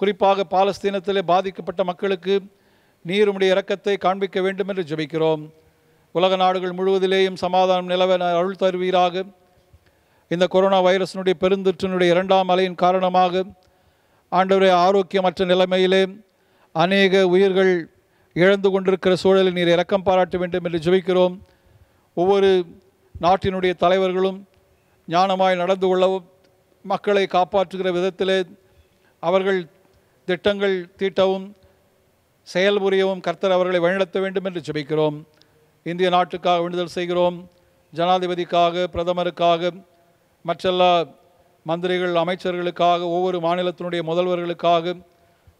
குறிப்பாக பாலஸ்தீனத்திலே பாதிக்கப்பட்ட மக்களுக்கு நீருமுடைய இரக்கத்தை காண்பிக்க வேண்டும் என்று ஜெபிக்கிறோம் உலக நாடுகள் முழுவதிலேயும் சமாதானம் நிலவ அருள் தருவீராக இந்த கொரோனா வைரஸினுடைய பெருந்தொற்றினுடைய இரண்டாம் அலையின் காரணமாக ஆண்டவரை ஆரோக்கியமற்ற நிலைமையிலே அநேக உயிர்கள் இழந்து கொண்டிருக்கிற சூழலில் நீர் இரக்கம் பாராட்ட வேண்டும் என்று ஜெபிக்கிறோம் ஒவ்வொரு நாட்டினுடைய தலைவர்களும் ஞானமாய் நடந்து கொள்ளவும் மக்களை காப்பாற்றுகிற விதத்திலே அவர்கள் திட்டங்கள் தீட்டவும் செயல்புரியவும் கர்த்தர் அவர்களை வழிநடத்த வேண்டும் என்று ஜெபிக்கிறோம் இந்திய நாட்டுக்காக விடுதல் செய்கிறோம் ஜனாதிபதிக்காக பிரதமருக்காக மற்றெல்லா மந்திரிகள் அமைச்சர்களுக்காக ஒவ்வொரு மாநிலத்தினுடைய முதல்வர்களுக்காக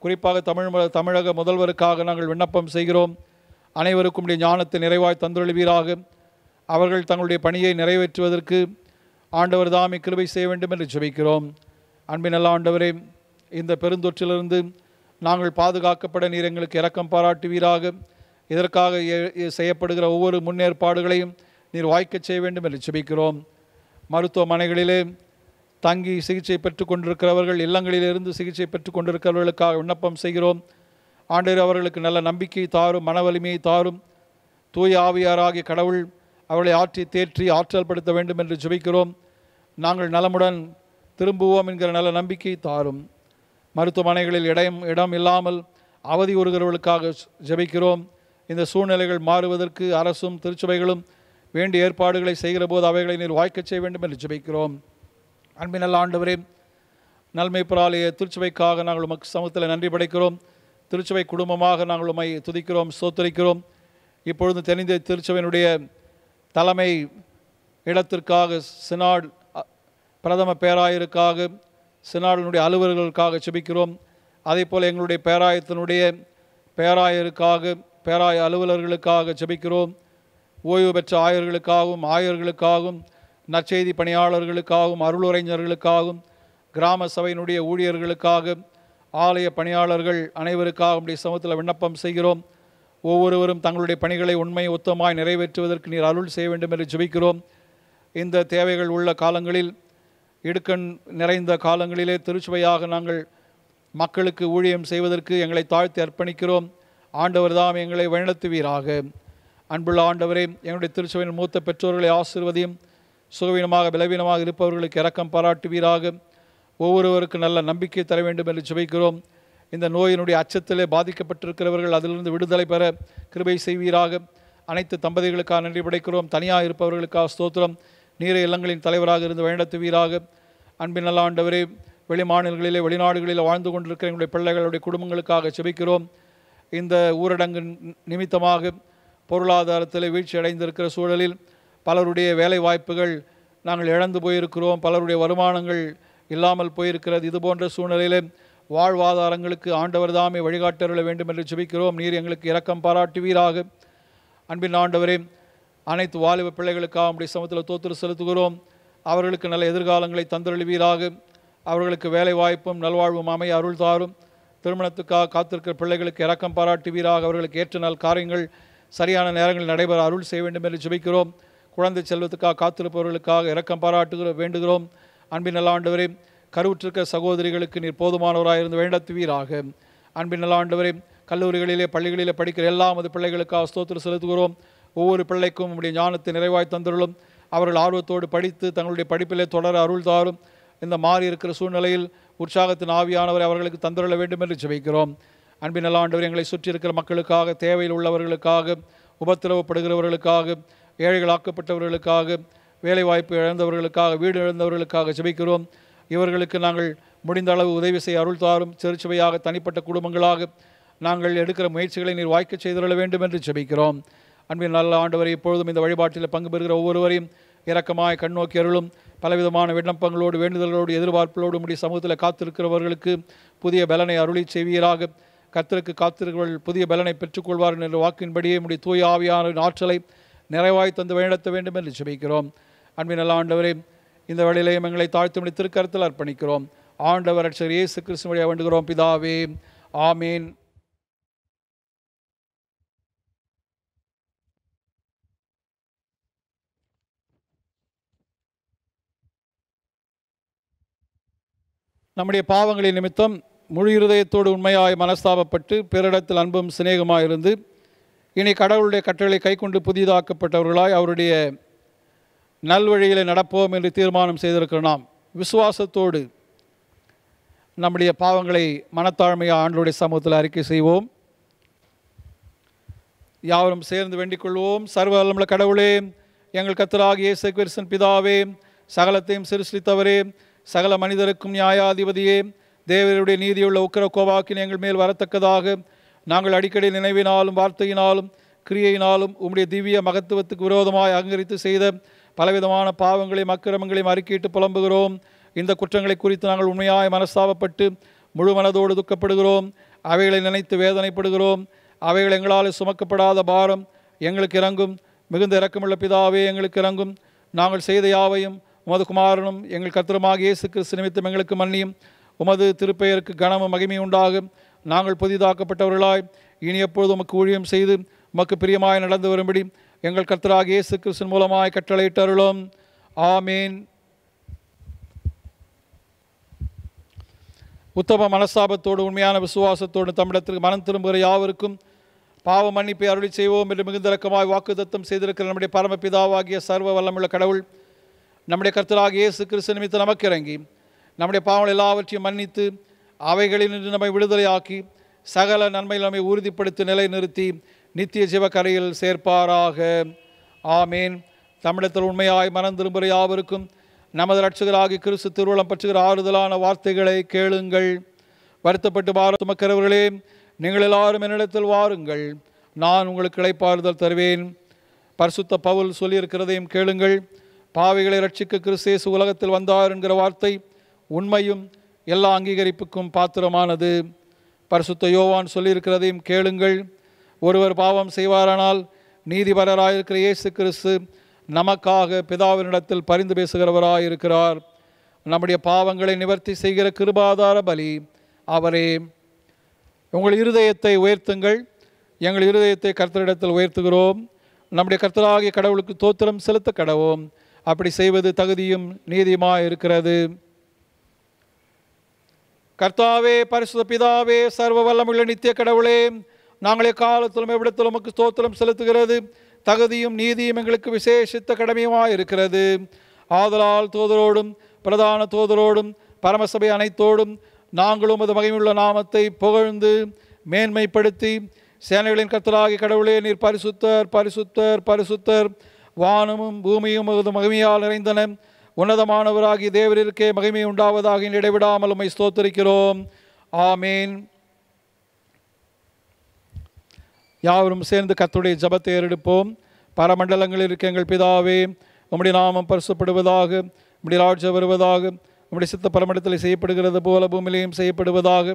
குறிப்பாக தமிழ் தமிழக முதல்வருக்காக நாங்கள் விண்ணப்பம் செய்கிறோம் அனைவருக்கும் ஞானத்தை நிறைவாய் தந்தொழிவீராக அவர்கள் தங்களுடைய பணியை நிறைவேற்றுவதற்கு ஆண்டவர் தாமே கிருபை செய்ய வேண்டும் என்று ஜெபிக்கிறோம் அன்பின் நல்ல ஆண்டவரே இந்த பெருந்தொற்றிலிருந்து நாங்கள் பாதுகாக்கப்பட நீர் எங்களுக்கு இரக்கம் பாராட்டுவீராக இதற்காக செய்யப்படுகிற ஒவ்வொரு முன்னேற்பாடுகளையும் நீர் வாய்க்கச் செய்ய வேண்டும் என்று ஜெபிக்கிறோம் மருத்துவமனைகளிலே தங்கி சிகிச்சை பெற்று கொண்டிருக்கிறவர்கள் இல்லங்களிலிருந்து சிகிச்சை பெற்று கொண்டிருக்கிறவர்களுக்காக விண்ணப்பம் செய்கிறோம் ஆண்டவர் அவர்களுக்கு நல்ல நம்பிக்கை தாரும் மன வலிமையை தாரும் தூய ஆவியாராகிய கடவுள் அவர்களை ஆற்றி தேற்றி ஆற்றல் படுத்த வேண்டும் என்று ஜெபிக்கிறோம் நாங்கள் நலமுடன் திரும்புவோம் என்கிற நல்ல நம்பிக்கை தாரும் மருத்துவமனைகளில் இடம் இடம் இல்லாமல் அவதி ஒருகிறவர்களுக்காக ஜெபிக்கிறோம் இந்த சூழ்நிலைகள் மாறுவதற்கு அரசும் திருச்சபைகளும் வேண்டிய ஏற்பாடுகளை செய்கிற போது அவைகளை நீர் வாய்க்கச் செய்ய வேண்டும் என்று ஜெபிக்கிறோம் அன்பின் நல்ல ஆண்டவரே நன்மை பிராலிய திருச்சபைக்காக நாங்கள் உமக்கு சமூகத்தில் நன்றி படைக்கிறோம் திருச்சபை குடும்பமாக நாங்கள் உமை துதிக்கிறோம் சோத்தரிக்கிறோம் இப்பொழுது தெரிந்த திருச்சபையினுடைய தலைமை இடத்திற்காக சினாட் பிரதம பேராயருக்காக சினாடனுடைய அலுவலர்களுக்காக செபிக்கிறோம் அதே போல் எங்களுடைய பேராயத்தினுடைய பேராயருக்காக பேராய அலுவலர்களுக்காக செபிக்கிறோம் ஓய்வு பெற்ற ஆயர்களுக்காகவும் ஆயர்களுக்காகவும் நற்செய்தி பணியாளர்களுக்காகவும் அருளுரைஞர்களுக்காகவும் கிராம சபையினுடைய ஊழியர்களுக்காக ஆலய பணியாளர்கள் அனைவருக்காக நம்முடைய சமூகத்தில் விண்ணப்பம் செய்கிறோம் ஒவ்வொருவரும் தங்களுடைய பணிகளை உண்மை உத்தமாய் நிறைவேற்றுவதற்கு நீர் அருள் செய்ய வேண்டும் என்று ஜெபிக்கிறோம் இந்த தேவைகள் உள்ள காலங்களில் இடுக்கண் நிறைந்த காலங்களிலே திருச்சுவையாக நாங்கள் மக்களுக்கு ஊழியம் செய்வதற்கு எங்களை தாழ்த்தி அர்ப்பணிக்கிறோம் ஆண்டவர் தாம் எங்களை வழிநடத்துவீராக அன்புள்ள ஆண்டவரே எங்களுடைய திருச்சுவையின் மூத்த பெற்றோர்களை ஆசிர்வதியும் சுகவீனமாக பலவீனமாக இருப்பவர்களுக்கு இரக்கம் பாராட்டுவீராக ஒவ்வொருவருக்கு நல்ல நம்பிக்கை தர வேண்டும் என்று சுவைக்கிறோம் இந்த நோயினுடைய அச்சத்திலே பாதிக்கப்பட்டிருக்கிறவர்கள் அதிலிருந்து விடுதலை பெற கிருபை செய்வீராக அனைத்து தம்பதிகளுக்காக நன்றி படைக்கிறோம் தனியாக இருப்பவர்களுக்காக ஸ்தோத்திரம் நீர இல்லங்களின் தலைவராக இருந்து வழிநடத்துவீராக அன்பின் நல்ல ஆண்டவரே வெளி மாநிலங்களிலே வெளிநாடுகளில் வாழ்ந்து கொண்டிருக்கிற எங்களுடைய பிள்ளைகளுடைய குடும்பங்களுக்காக செபிக்கிறோம் இந்த ஊரடங்கு நிமித்தமாக பொருளாதாரத்தில் வீழ்ச்சி அடைந்திருக்கிற சூழலில் பலருடைய வேலை வாய்ப்புகள் நாங்கள் இழந்து போயிருக்கிறோம் பலருடைய வருமானங்கள் இல்லாமல் போயிருக்கிறது இது போன்ற சூழ்நிலையிலே வாழ்வாதாரங்களுக்கு ஆண்டவர் தாமே வழிகாட்டருள வேண்டும் என்று சுபிக்கிறோம் நீர் எங்களுக்கு இரக்கம் பாராட்டுவீராக அன்பின் ஆண்டவரே அனைத்து வாலிப பிள்ளைகளுக்காக நம்முடைய சமத்தில் தோத்துரு செலுத்துகிறோம் அவர்களுக்கு நல்ல எதிர்காலங்களை தந்தருளுவீராக அவர்களுக்கு வேலை வாய்ப்பும் நல்வாழ்வும் அமைய அருள் தாரும் திருமணத்துக்காக காத்திருக்கிற பிள்ளைகளுக்கு இரக்கம் பாராட்டுவீராக அவர்களுக்கு ஏற்ற நாள் காரியங்கள் சரியான நேரங்களில் நடைபெற அருள் செய்ய வேண்டும் என்று ஜெபிக்கிறோம் குழந்தை செல்வத்துக்காக காத்திருப்பவர்களுக்காக இரக்கம் பாராட்டுகிற வேண்டுகிறோம் அன்பின் வரையும் கருவுற்றிருக்க சகோதரிகளுக்கு நீர் போதுமானவராயிருந்து வேண்டத்துவீராக அன்பின் நல்ல கல்லூரிகளிலே பள்ளிகளிலே படிக்கிற எல்லா மது பிள்ளைகளுக்காக ஸ்தோத்திரம் செலுத்துகிறோம் ஒவ்வொரு பிள்ளைக்கும் உடைய ஞானத்தை நிறைவாய் தந்துள்ளோம் அவர்கள் ஆர்வத்தோடு படித்து தங்களுடைய படிப்பிலே தொடர அருள் தாரும் இந்த மாறி இருக்கிற சூழ்நிலையில் உற்சாகத்தின் ஆவியானவரை அவர்களுக்கு தந்துள்ள வேண்டும் என்று ஜெபிக்கிறோம் அன்பின் நல்லாண்டவர் எங்களை சுற்றி இருக்கிற மக்களுக்காக தேவையில் உள்ளவர்களுக்காக உபத்திரவப்படுகிறவர்களுக்காக ஏழைகளாக்கப்பட்டவர்களுக்காக வேலைவாய்ப்பு இழந்தவர்களுக்காக வீடு இழந்தவர்களுக்காக ஜெபிக்கிறோம் இவர்களுக்கு நாங்கள் முடிந்த அளவு உதவி செய்ய அருள் தாரும் சிறுச்சுவையாக தனிப்பட்ட குடும்பங்களாக நாங்கள் எடுக்கிற முயற்சிகளை நீர் வாய்க்க செய்துள்ள வேண்டும் என்று ஜெபிக்கிறோம் அன்பின் நல்ல ஆண்டவரை இப்பொழுதும் இந்த வழிபாட்டில் பங்கு பெறுகிற ஒவ்வொருவரையும் இரக்கமாய் கண்ணோக்கி அருளும் பலவிதமான விண்ணப்பங்களோடு வேண்டுதல்களோடு எதிர்பார்ப்புகளோடு முடிய சமூகத்தில் காத்திருக்கிறவர்களுக்கு புதிய பலனை அருளி செய்வீராக கத்திற்கு காத்திருக்கிறவர்கள் புதிய பலனை பெற்றுக்கொள்வார் என்ற வாக்கின்படியே முடி தூய ஆவியான ஆற்றலை நிறைவாய் தந்து வழிநடத்த வேண்டும் என்று ஜெபிக்கிறோம் அன்பின் நல்ல ஆண்டவரே இந்த வேளையிலையும் எங்களை தாழ்த்துமணி திருக்கரத்தில் அர்ப்பணிக்கிறோம் ஆண்டவர் அட்சர் இயேசு கிறிஸ்துவடியாக வேண்டுகிறோம் பிதாவே ஆமீன் நம்முடைய பாவங்களின் நிமித்தம் முழு இருதயத்தோடு உண்மையாய் மனஸ்தாபப்பட்டு பிறரிடத்தில் அன்பும் சிநேகமாக இருந்து இனி கடவுளுடைய கட்டளை கைக்கொண்டு புதிதாக்கப்பட்டவர்களாய் அவருடைய நல்வழியில் நடப்போம் என்று தீர்மானம் செய்திருக்கிற நாம் விசுவாசத்தோடு நம்முடைய பாவங்களை மனத்தாழ்மையாக ஆண்டுடைய சமூகத்தில் அறிக்கை செய்வோம் யாவரும் சேர்ந்து வேண்டிக் கொள்வோம் சர்வ அல்லமுள்ள கடவுளே எங்கள் கத்தராகிய சேக்வரிசன் பிதாவே சகலத்தையும் சிறுசித்தவரே சகல மனிதருக்கும் நியாயாதிபதியே தேவருடைய நீதியுள்ள உக்கர கோவாக்கின் எங்கள் மேல் வரத்தக்கதாக நாங்கள் அடிக்கடி நினைவினாலும் வார்த்தையினாலும் கிரியையினாலும் உம்முடைய திவ்ய மகத்துவத்துக்கு விரோதமாய் அங்கரித்து செய்த பலவிதமான பாவங்களையும் அக்கிரமங்களையும் அறிக்கையிட்டு புலம்புகிறோம் இந்த குற்றங்களை குறித்து நாங்கள் உண்மையாய் மனஸ்தாபப்பட்டு முழு மனதோடு துக்கப்படுகிறோம் அவைகளை நினைத்து வேதனைப்படுகிறோம் அவைகள் எங்களால் சுமக்கப்படாத பாரம் எங்களுக்கு இறங்கும் மிகுந்த இறக்கமுள்ள பிதாவே எங்களுக்கு இறங்கும் நாங்கள் செய்த யாவையும் உமது குமாரனும் எங்கள் கத்திரமாக இயேசு கிறிஸ்து நிமித்தம் எங்களுக்கு மன்னியும் உமது திருப்பெயருக்கு கனமும் மகிமையும் உண்டாகும் நாங்கள் புதிதாக்கப்பட்டவர்களாய் இனி எப்பொழுது உமக்கு ஊழியம் செய்து உமக்கு பிரியமாய் நடந்து வரும்படி எங்கள் கர்த்தராக இயேசு கிறிஸ்தன் மூலமாய் கட்டளையிட்டருளும் ஆமீன் உத்தம மனஸ்தாபத்தோடு உண்மையான விசுவாசத்தோடு தமிழத்திற்கு மனம் திரும்புகிற யாவருக்கும் பாவ மன்னிப்பை அருளி செய்வோம் என்று மிகுந்த இலக்கமாய் வாக்குதத்தம் செய்திருக்கிற நம்முடைய பரமபிதாவாகிய சர்வ வல்லமுள்ள கடவுள் நம்முடைய கர்த்தராக இயேசு கிறிஸ்து நிமித்து நமக்கு இறங்கி நம்முடைய பாவங்கள் எல்லாவற்றையும் மன்னித்து அவைகளில் நின்று நம்மை விடுதலையாக்கி சகல நன்மையில் நம்மை உறுதிப்படுத்தி நிலை நிறுத்தி நித்திய சிவக்கரையில் சேர்ப்பாராக ஆமேன் தமிழத்தில் உண்மையாய் மனம் திரும்புகிற யாவருக்கும் நமது ரட்சகராகி கிறிஸ்து திருவள்ளம் பற்றுகிற ஆறுதலான வார்த்தைகளை கேளுங்கள் வருத்தப்பட்டு வார சுமக்கிறவர்களே நீங்கள் எல்லாரும் என்னிடத்தில் வாருங்கள் நான் உங்களுக்கு இழைப்பாறுதல் தருவேன் பரிசுத்த பவுல் சொல்லியிருக்கிறதையும் கேளுங்கள் பாவைகளை ரட்சிக்க கிறிஸ்தேசு உலகத்தில் வந்தார் என்கிற வார்த்தை உண்மையும் எல்லா அங்கீகரிப்புக்கும் பாத்திரமானது பரிசுத்த யோவான் சொல்லியிருக்கிறதையும் கேளுங்கள் ஒருவர் பாவம் செய்வாரானால் நீதிபரராயிருக்கிற இயேசு கிறிஸ்து நமக்காக பிதாவினிடத்தில் பரிந்து பேசுகிறவராயிருக்கிறார் நம்முடைய பாவங்களை நிவர்த்தி செய்கிற கிருபாதார பலி அவரே உங்கள் இருதயத்தை உயர்த்துங்கள் எங்கள் இருதயத்தை கர்த்தரிடத்தில் உயர்த்துகிறோம் நம்முடைய கர்த்தராகிய கடவுளுக்கு தோத்திரம் செலுத்த கடவோம் அப்படி செய்வது தகுதியும் நீதியுமாக இருக்கிறது கர்த்தாவே பரிசுத பிதாவே சர்வ வல்லமுள்ள நித்திய கடவுளே நாங்கள் எக்காலத்திலும் எவ்விடத்திலும் உமக்கு ஸ்தோத்திரம் செலுத்துகிறது தகுதியும் நீதியும் எங்களுக்கு விசேஷித்த கடமையுமாக இருக்கிறது ஆதலால் தூதரோடும் பிரதான தூதரோடும் பரமசபை அனைத்தோடும் நாங்களும் அது மகிமையுள்ள நாமத்தை புகழ்ந்து மேன்மைப்படுத்தி சேனைகளின் கத்தலாகி கடவுளே நீர் பரிசுத்தர் பரிசுத்தர் பரிசுத்தர் வானமும் பூமியும் அது மகிமையால் நிறைந்தன உன்னதமானவராகி தேவரிற்கே மகிமை உண்டாவதாக இடைவிடாமல் உம்மை ஸ்தோத்தரிக்கிறோம் ஆமேன் யாவரும் சேர்ந்து கத்துடைய ஜபத்தை ஏறெடுப்போம் பரமண்டலங்களில் இருக்க எங்கள் பிதாவே உம்முடைய நாமம் பரிசுப்படுவதாக உம்முடைய ஆட்சி வருவதாக உம்முடைய சித்த பரமண்டத்தில் செய்யப்படுகிறது போல பூமியிலையும் செய்யப்படுவதாக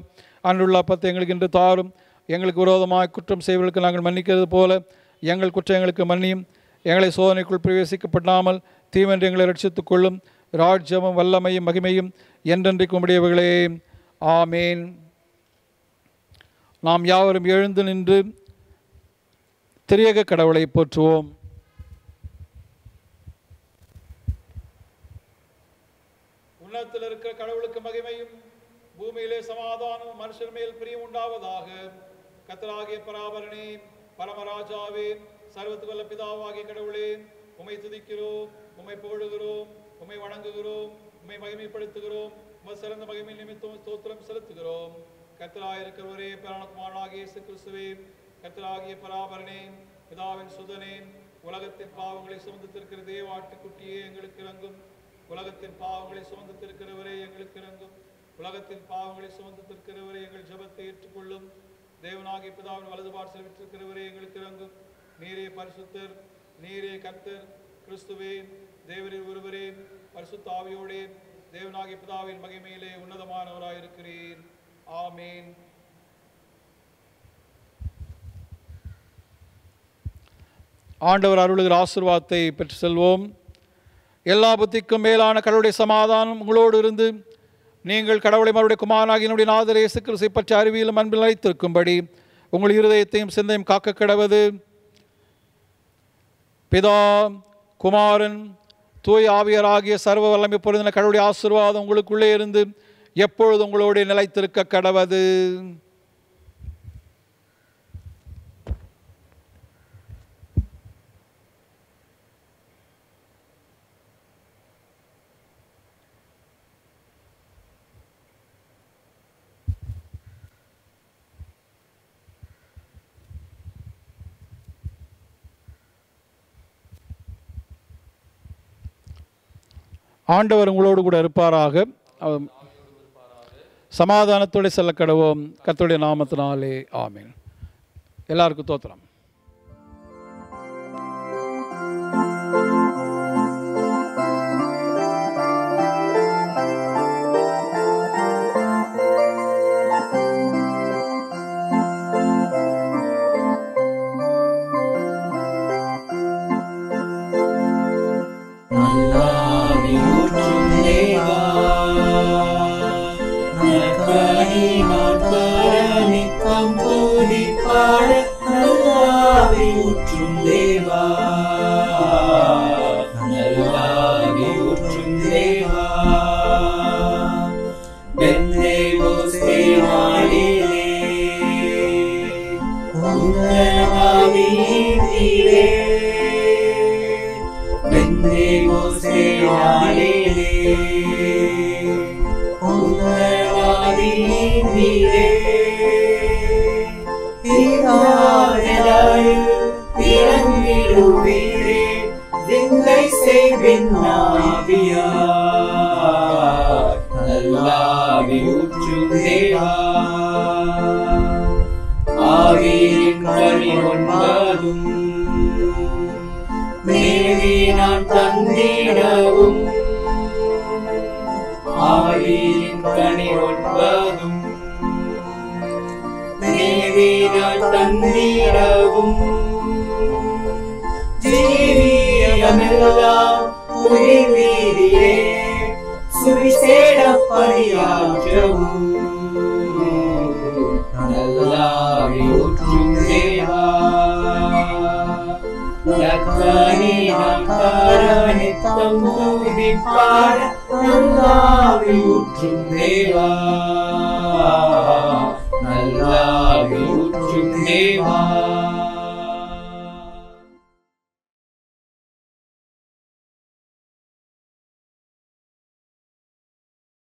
அன்றுள்ள அப்பத்தை எங்களுக்கு இன்று தாரும் எங்களுக்கு விரோதமாக குற்றம் செய்வதற்கு நாங்கள் மன்னிக்கிறது போல எங்கள் எங்களுக்கு மன்னியும் எங்களை சோதனைக்குள் பிரவேசிக்கப்படாமல் தீவென்று எங்களை ரட்சித்துக் கொள்ளும் ராஜ்யமும் வல்லமையும் மகிமையும் என்றென்றைக்கு உடையவர்களே ஆமேன் நாம் யாவரும் எழுந்து நின்று திரியக கடவுளை போற்றுவோம் உள்ளத்தில் இருக்கிற கடவுளுக்கு மகிமையும் பூமியிலே சமாதானம் மனுஷன் மேல் பிரியம் உண்டாவதாக கத்தராகிய பராபரணி பரமராஜாவே சர்வத்துவல்ல பிதாவாகிய கடவுளே உமை துதிக்கிறோம் உமை புகழுகிறோம் உமை வணங்குகிறோம் உமை மகிமைப்படுத்துகிறோம் உமை சிறந்த மகிமை நிமித்தம் ஸ்தோத்திரம் செலுத்துகிறோம் கத்தராயிருக்கிற ஒரே பிராணகுமாரனாகிய இயேசு கிறிஸ்துவே கத்தராகிய பராபரனே பிதாவின் சுதனே உலகத்தின் பாவங்களை சுமந்துத்திருக்கிற தேவாட்டுக்குட்டியே எங்களுக்கு இறங்கும் உலகத்தின் பாவங்களை சுமந்துத்திருக்கிறவரே எங்களுக்கு இறங்கும் உலகத்தின் பாவங்களை சுமந்துத்திருக்கிறவரே எங்கள் ஜபத்தை ஏற்றுக்கொள்ளும் தேவனாகிய பிதாவின் வலதுபாடு செல்விட்டிருக்கிறவரே எங்களுக்கு இறங்கும் நீரே பரிசுத்தர் நீரே கர்த்தர் கிறிஸ்துவே தேவரில் ஒருவரே பரிசுத்த ஆவியோடே தேவனாகிய பிதாவின் மகிமையிலே உன்னதமானவராயிருக்கிறேன் ஆமேன் ஆண்டவர் அருளுகிற ஆசிர்வாதத்தை பெற்று செல்வோம் எல்லா புத்திக்கும் மேலான கடவுளுடைய சமாதானம் உங்களோடு இருந்து நீங்கள் கடவுளை மறுபடியும் குமாரனாகினுடைய நாதர் இயேசு பற்றி அறிவியலும் அன்பில் நிலைத்திருக்கும்படி உங்கள் இருதயத்தையும் சிந்தையும் காக்க கிடவது பிதா குமாரன் தூய் ஆவியர் ஆகிய சர்வ வல்லமை பொருந்தின கடவுளுடைய ஆசிர்வாதம் உங்களுக்குள்ளே இருந்து எப்பொழுது உங்களோடைய நிலைத்திருக்க கடவது ஆண்டவர் உங்களோடு கூட இருப்பாராக சமாதானத்தோடு செல்ல கடவோம் கத்தோடைய நாமத்தினாலே ஆமீன் எல்லாருக்கும் தோத்திரம்